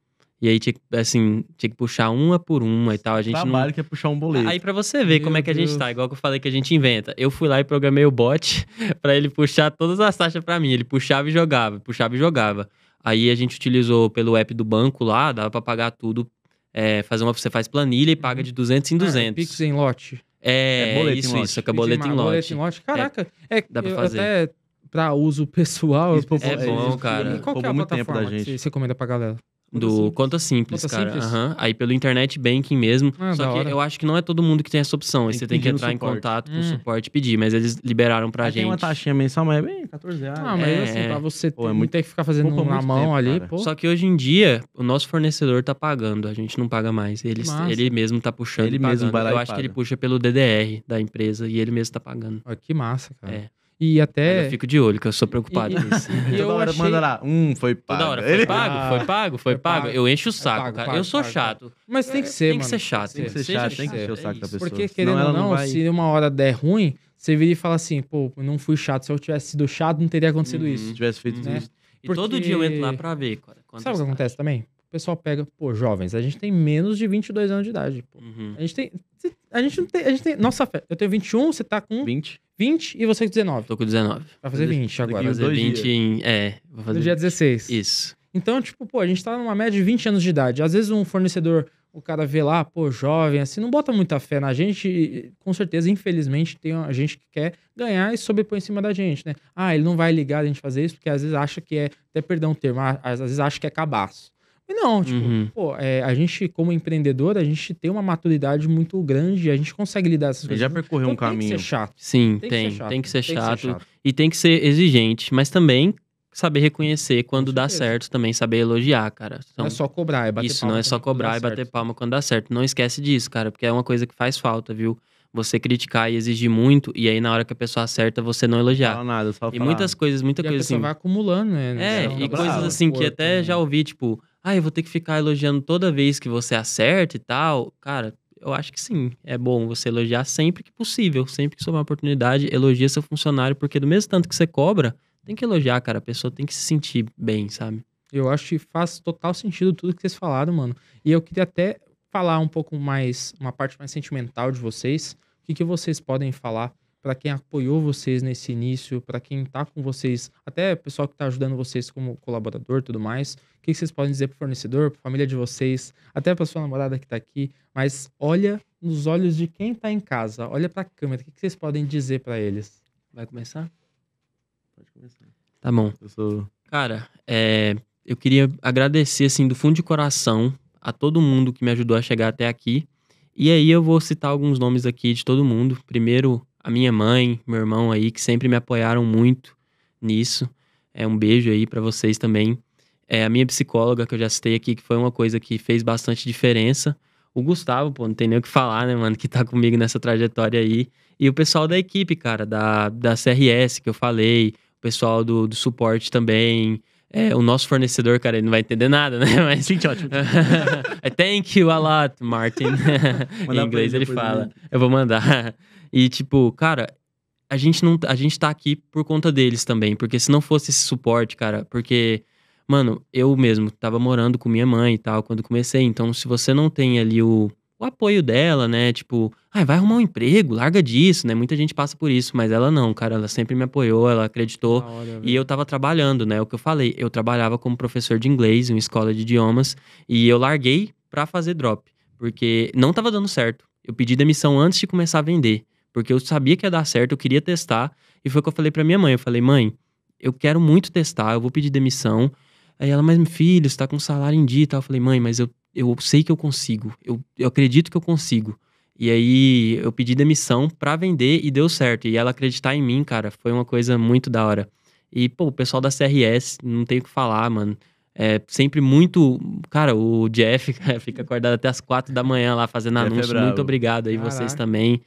E aí tinha que, assim, tinha que puxar uma por uma e tal. A gente Trabalho não... que é puxar um boleto. Aí pra você ver Meu como é que a gente tá, igual que eu falei que a gente inventa. Eu fui lá e programei o bot pra ele puxar todas as taxas pra mim. Ele puxava e jogava, puxava e jogava. Aí a gente utilizou pelo app do banco lá, dava pra pagar tudo é, fazer uma. Você faz planilha e paga uhum. de 200 em 200. Ah, é Pix em lote. É, é boleto isso, em lote. isso, que é boleto em lote. Boleto em lote, caraca. É, é dá pra fazer. Até pra uso pessoal. É, é bom, cara. E qual é a plataforma da gente. que você recomenda pra galera? Conta do simples. Conta Simples, conta cara. Simples? Uhum. Aí pelo internet banking mesmo. Ah, Só que hora. eu acho que não é todo mundo que tem essa opção. Tem você tem que entrar em contato com o é. suporte e pedir, mas eles liberaram pra aí gente. Tem uma taxinha mensal, mas é bem 14 reais. Ah, mas é... assim, pra você pô, é muito... ter que ficar fazendo pô, um na mão tempo, ali, pô. Só que hoje em dia, o nosso fornecedor tá pagando, a gente não paga mais. Ele, ele mesmo tá puxando. Ele mesmo vai lá Eu acho paga. que ele puxa pelo DDR da empresa e ele mesmo tá pagando. Olha, que massa, cara. É. E até. eu fico de olho, que eu sou preocupado e, com isso. E toda hora achei... manda lá. Hum, foi pago. Toda hora, foi pago, ah, foi pago, foi, pago. Eu encho o é saco, pago, cara. Pago, eu sou pago, chato. Mas tem que é, ser, tem mano. Que é. ser chato, tem que ser chato. Tem que ser chato, tem que encher o saco é da pessoa. Porque, querendo ou não, não vai... se uma hora der ruim, você viria e fala assim, pô, eu não fui chato. Se eu tivesse sido chato, não teria acontecido uhum. isso. Se tivesse feito né? isso. E Porque... todo dia eu entro lá pra ver, cara. Sabe o que acontece também? o pessoal pega, pô, jovens, a gente tem menos de 22 anos de idade. Uhum. A gente tem. A gente não tem. A gente tem nossa, eu tenho 21, você tá com. 20. 20 e você com 19. Tô com 19. Vai fazer 20 agora. Vou fazer 20 em. É, vou fazer. No dia 16. Isso. Então, tipo, pô, a gente tá numa média de 20 anos de idade. Às vezes um fornecedor, o cara vê lá, pô, jovem, assim, não bota muita fé na gente. E, com certeza, infelizmente, tem a gente que quer ganhar e sobrepõe em cima da gente, né? Ah, ele não vai ligar a gente fazer isso, porque às vezes acha que é, até perdão o termo, às vezes acha que é cabaço. E não, tipo, uhum. pô, é, a gente, como empreendedor, a gente tem uma maturidade muito grande, a gente consegue lidar com essas coisas. Já né? percorreu então, um caminho. Tem que ser chato. Sim, tem. Tem que ser chato, E tem que ser exigente, mas também saber reconhecer quando dá certo também, saber elogiar, cara. Então, não é só cobrar, é bater isso, palma. Isso, não é só cobrar e bater palma quando dá certo. Não esquece disso, cara, porque é uma coisa que faz falta, viu? Você criticar e exigir muito, e aí na hora que a pessoa acerta, você não elogiar. Não nada, só falar. E muitas coisas, muita e coisa a assim. vai acumulando, né? É, e coisas assim que até já ouvi, tipo, ah, eu vou ter que ficar elogiando toda vez que você acerta e tal. Cara, eu acho que sim. É bom você elogiar sempre que possível. Sempre que souber uma oportunidade, elogia seu funcionário, porque do mesmo tanto que você cobra, tem que elogiar, cara. A pessoa tem que se sentir bem, sabe? Eu acho que faz total sentido tudo que vocês falaram, mano. E eu queria até falar um pouco mais, uma parte mais sentimental de vocês. O que, que vocês podem falar para quem apoiou vocês nesse início, para quem está com vocês, até pessoal que está ajudando vocês como colaborador tudo mais. O que vocês podem dizer para o fornecedor, para a família de vocês, até para sua namorada que está aqui? Mas olha nos olhos de quem está em casa, olha para a câmera. O que vocês podem dizer para eles? Vai começar? Pode começar. Tá bom. Eu sou... Cara, é, eu queria agradecer assim do fundo de coração a todo mundo que me ajudou a chegar até aqui. E aí eu vou citar alguns nomes aqui de todo mundo. Primeiro, a minha mãe, meu irmão aí, que sempre me apoiaram muito nisso. É um beijo aí para vocês também. É, a minha psicóloga, que eu já citei aqui, que foi uma coisa que fez bastante diferença. O Gustavo, pô, não tem nem o que falar, né, mano, que tá comigo nessa trajetória aí. E o pessoal da equipe, cara, da, da CRS, que eu falei, o pessoal do, do suporte também, é, o nosso fornecedor, cara, ele não vai entender nada, né? Mas... Sim, ótimo. É, Thank you a lot, Martin. em inglês ele né? fala. Eu vou mandar. E, tipo, cara, a gente não a gente tá aqui por conta deles também, porque se não fosse esse suporte, cara, porque mano, eu mesmo tava morando com minha mãe e tal quando comecei, então se você não tem ali o, o apoio dela, né, tipo, ai, ah, vai arrumar um emprego, larga disso, né? Muita gente passa por isso, mas ela não, cara, ela sempre me apoiou, ela acreditou. Hora, e eu tava trabalhando, né? É o que eu falei, eu trabalhava como professor de inglês em uma escola de idiomas e eu larguei para fazer drop, porque não tava dando certo. Eu pedi demissão antes de começar a vender porque eu sabia que ia dar certo, eu queria testar. E foi o que eu falei para minha mãe. Eu falei, mãe, eu quero muito testar, eu vou pedir demissão. Aí ela, mas filho, você tá com salário em dia e tal. Eu falei, mãe, mas eu, eu sei que eu consigo. Eu, eu acredito que eu consigo. E aí eu pedi demissão pra vender e deu certo. E ela acreditar em mim, cara, foi uma coisa muito da hora. E, pô, o pessoal da CRS, não tem o que falar, mano. É sempre muito. Cara, o Jeff fica acordado até as quatro da manhã lá fazendo é anúncio. É muito obrigado aí, Caraca. vocês também.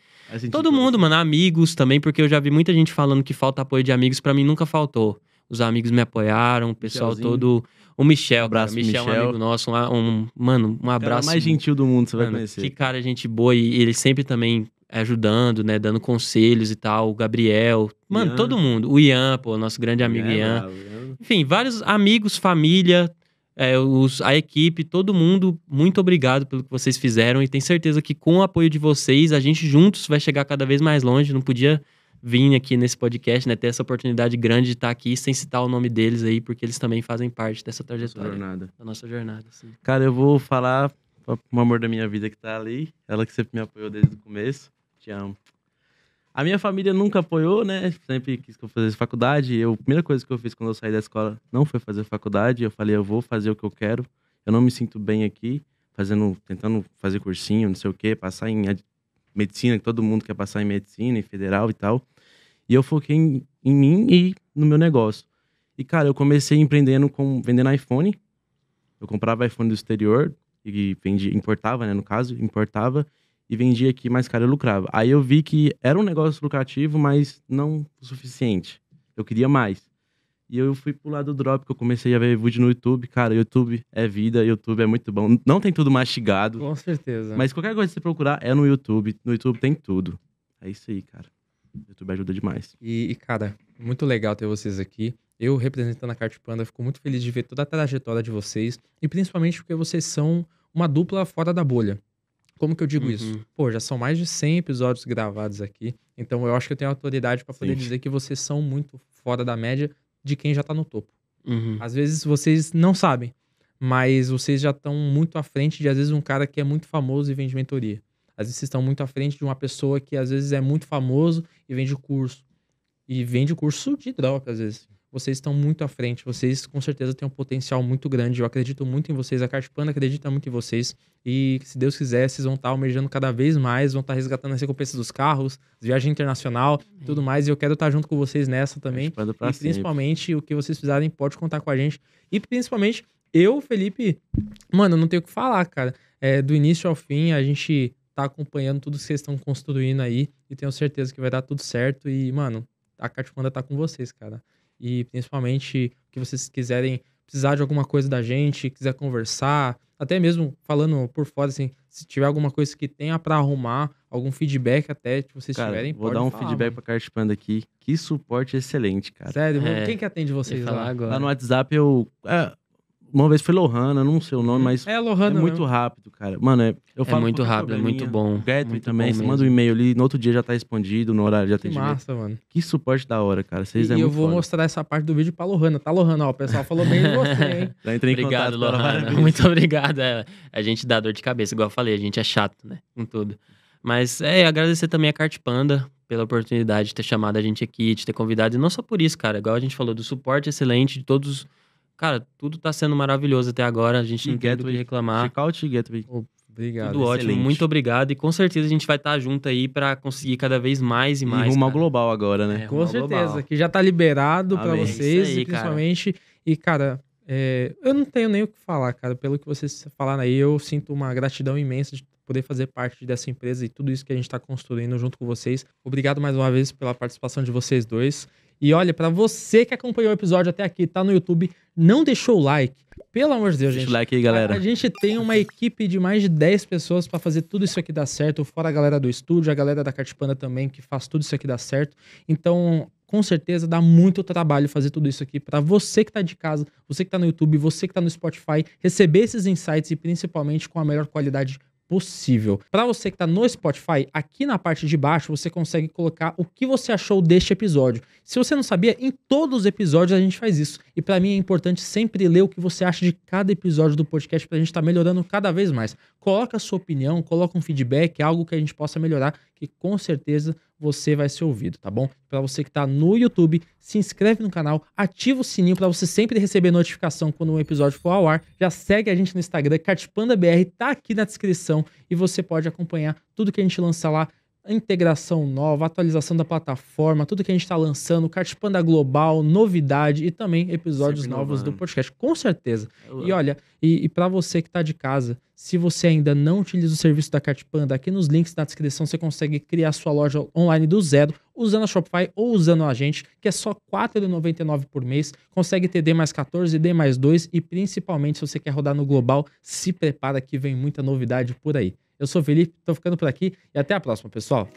Todo mundo, mano, amigos também, porque eu já vi muita gente falando que falta apoio de amigos, para mim nunca faltou. Os amigos me apoiaram, o pessoal todo. O Michel, um abraço, Michel, Michel. É um amigo nosso, um, um mano, um abraço. Cara mais gentil do mundo, você vai mano, conhecer. Que cara, gente boa, e ele sempre também ajudando, né, dando conselhos e tal, o Gabriel, mano, Ian. todo mundo, o Ian, pô, nosso grande é amigo é, Ian. Bravo, Ian. Enfim, vários amigos, família, é, os, a equipe, todo mundo, muito obrigado pelo que vocês fizeram e tenho certeza que com o apoio de vocês, a gente juntos vai chegar cada vez mais longe. Não podia vir aqui nesse podcast, né, ter essa oportunidade grande de estar aqui sem citar o nome deles aí, porque eles também fazem parte dessa trajetória. Jornada. Da nossa jornada. Sim. Cara, eu vou falar pro amor da minha vida que tá ali, ela que sempre me apoiou desde o começo. Te amo. A minha família nunca apoiou, né? Sempre quis que eu fizesse faculdade. Eu, a primeira coisa que eu fiz quando eu saí da escola não foi fazer faculdade. Eu falei, eu vou fazer o que eu quero. Eu não me sinto bem aqui, fazendo, tentando fazer cursinho, não sei o quê, passar em medicina, que todo mundo quer passar em medicina, em federal e tal. E eu foquei em, em mim e no meu negócio. E, cara, eu comecei empreendendo com vendendo iPhone. Eu comprava iPhone do exterior e vendi, importava, né, no caso, importava e vendia aqui mais caro e lucrava. Aí eu vi que era um negócio lucrativo, mas não o suficiente. Eu queria mais. E eu fui pro lado do drop, que eu comecei a ver vídeo no YouTube. Cara, YouTube é vida, YouTube é muito bom. Não tem tudo mastigado. Com certeza. Mas qualquer coisa que você procurar é no YouTube. No YouTube tem tudo. É isso aí, cara. O YouTube ajuda demais. E, e cara, muito legal ter vocês aqui. Eu, representando a Carte Panda, fico muito feliz de ver toda a trajetória de vocês. E principalmente porque vocês são uma dupla fora da bolha. Como que eu digo uhum. isso? Pô, já são mais de 100 episódios gravados aqui, então eu acho que eu tenho autoridade para poder Sim. dizer que vocês são muito fora da média de quem já tá no topo. Uhum. Às vezes vocês não sabem, mas vocês já estão muito à frente de, às vezes, um cara que é muito famoso e vende mentoria. Às vezes vocês estão muito à frente de uma pessoa que, às vezes, é muito famoso e vende curso. E vende curso de droga, às vezes vocês estão muito à frente, vocês com certeza têm um potencial muito grande. Eu acredito muito em vocês, a Cartipana acredita muito em vocês. E se Deus quiser, vocês vão estar almejando cada vez mais, vão estar resgatando as recompensas dos carros, viagem internacional e tudo mais. E eu quero estar junto com vocês nessa também. E principalmente sempre. o que vocês fizerem pode contar com a gente. E principalmente, eu, Felipe, mano, não tenho o que falar, cara. É, do início ao fim, a gente tá acompanhando tudo que vocês estão construindo aí. E tenho certeza que vai dar tudo certo. E, mano, a Cartipanda tá com vocês, cara e principalmente que vocês quiserem precisar de alguma coisa da gente, quiser conversar, até mesmo falando por fora, assim, se tiver alguma coisa que tenha para arrumar, algum feedback até que vocês cara, tiverem, vou dar um falar, feedback para participando aqui. Que suporte excelente, cara. Sério, é, quem que atende vocês lá? Agora. Lá no WhatsApp eu... É, uma vez foi Lohana, não sei o nome, uhum. mas. É, Lohana. É muito rápido, cara. Mano, é, eu é falo. É, é muito rápido, é muito bom. Gatwin também, bom você manda um e-mail ali, no outro dia já tá respondido, no horário de atendimento. Que massa, mano. Que suporte da hora, cara. Vocês é e é eu vou foda. mostrar essa parte do vídeo pra Lohana, tá, Lohana? Ó, o pessoal falou bem de você, hein? já tá, entrei obrigado, contato, Lohana. Muito obrigado. É, a gente dá dor de cabeça, igual eu falei, a gente é chato, né? Com tudo. Mas é agradecer também a Cartpanda pela oportunidade de ter chamado a gente aqui, de ter convidado. E não só por isso, cara. Igual a gente falou, do suporte excelente de todos Cara, tudo tá sendo maravilhoso até agora. A gente não quer do que reclamar. Check out Gateway. Oh, obrigado. Tudo excelente. ótimo, muito obrigado. E com certeza a gente vai estar tá junto aí para conseguir cada vez mais e mais. E rumo ao global agora, né? É, com certeza, global. que já tá liberado para vocês, aí, principalmente. Cara. E, cara, é, eu não tenho nem o que falar, cara. Pelo que vocês falaram aí, eu sinto uma gratidão imensa de poder fazer parte dessa empresa e tudo isso que a gente está construindo junto com vocês. Obrigado mais uma vez pela participação de vocês dois. E olha, para você que acompanhou o episódio até aqui, tá no YouTube, não deixou o like. Pelo amor de Deus, gente. Deixa o like aí, galera. A, a gente tem uma equipe de mais de 10 pessoas para fazer tudo isso aqui dar certo, fora a galera do estúdio, a galera da Cartipana também, que faz tudo isso aqui dar certo. Então, com certeza dá muito trabalho fazer tudo isso aqui para você que está de casa, você que está no YouTube, você que está no Spotify, receber esses insights e principalmente com a melhor qualidade possível. Para você que está no Spotify, aqui na parte de baixo você consegue colocar o que você achou deste episódio. Se você não sabia, em todos os episódios a gente faz isso. E para mim é importante sempre ler o que você acha de cada episódio do podcast para a gente estar tá melhorando cada vez mais. Coloca a sua opinião, coloca um feedback, algo que a gente possa melhorar, que com certeza você vai ser ouvido, tá bom? Para você que está no YouTube, se inscreve no canal, ativa o sininho para você sempre receber notificação quando um episódio for ao ar. Já segue a gente no Instagram, CatpandaBR, tá aqui na descrição e você pode acompanhar tudo que a gente lança lá integração nova, atualização da plataforma, tudo que a gente está lançando, cartipanda Global, novidade e também episódios Sempre novos do podcast, com certeza. E olha, e, e para você que está de casa, se você ainda não utiliza o serviço da cartipanda, aqui nos links na descrição você consegue criar sua loja online do zero, usando a Shopify ou usando a gente, que é só R$ 4,99 por mês, consegue ter D mais 14, D mais 2 e principalmente se você quer rodar no global, se prepara que vem muita novidade por aí. Eu sou o Felipe, tô ficando por aqui e até a próxima, pessoal.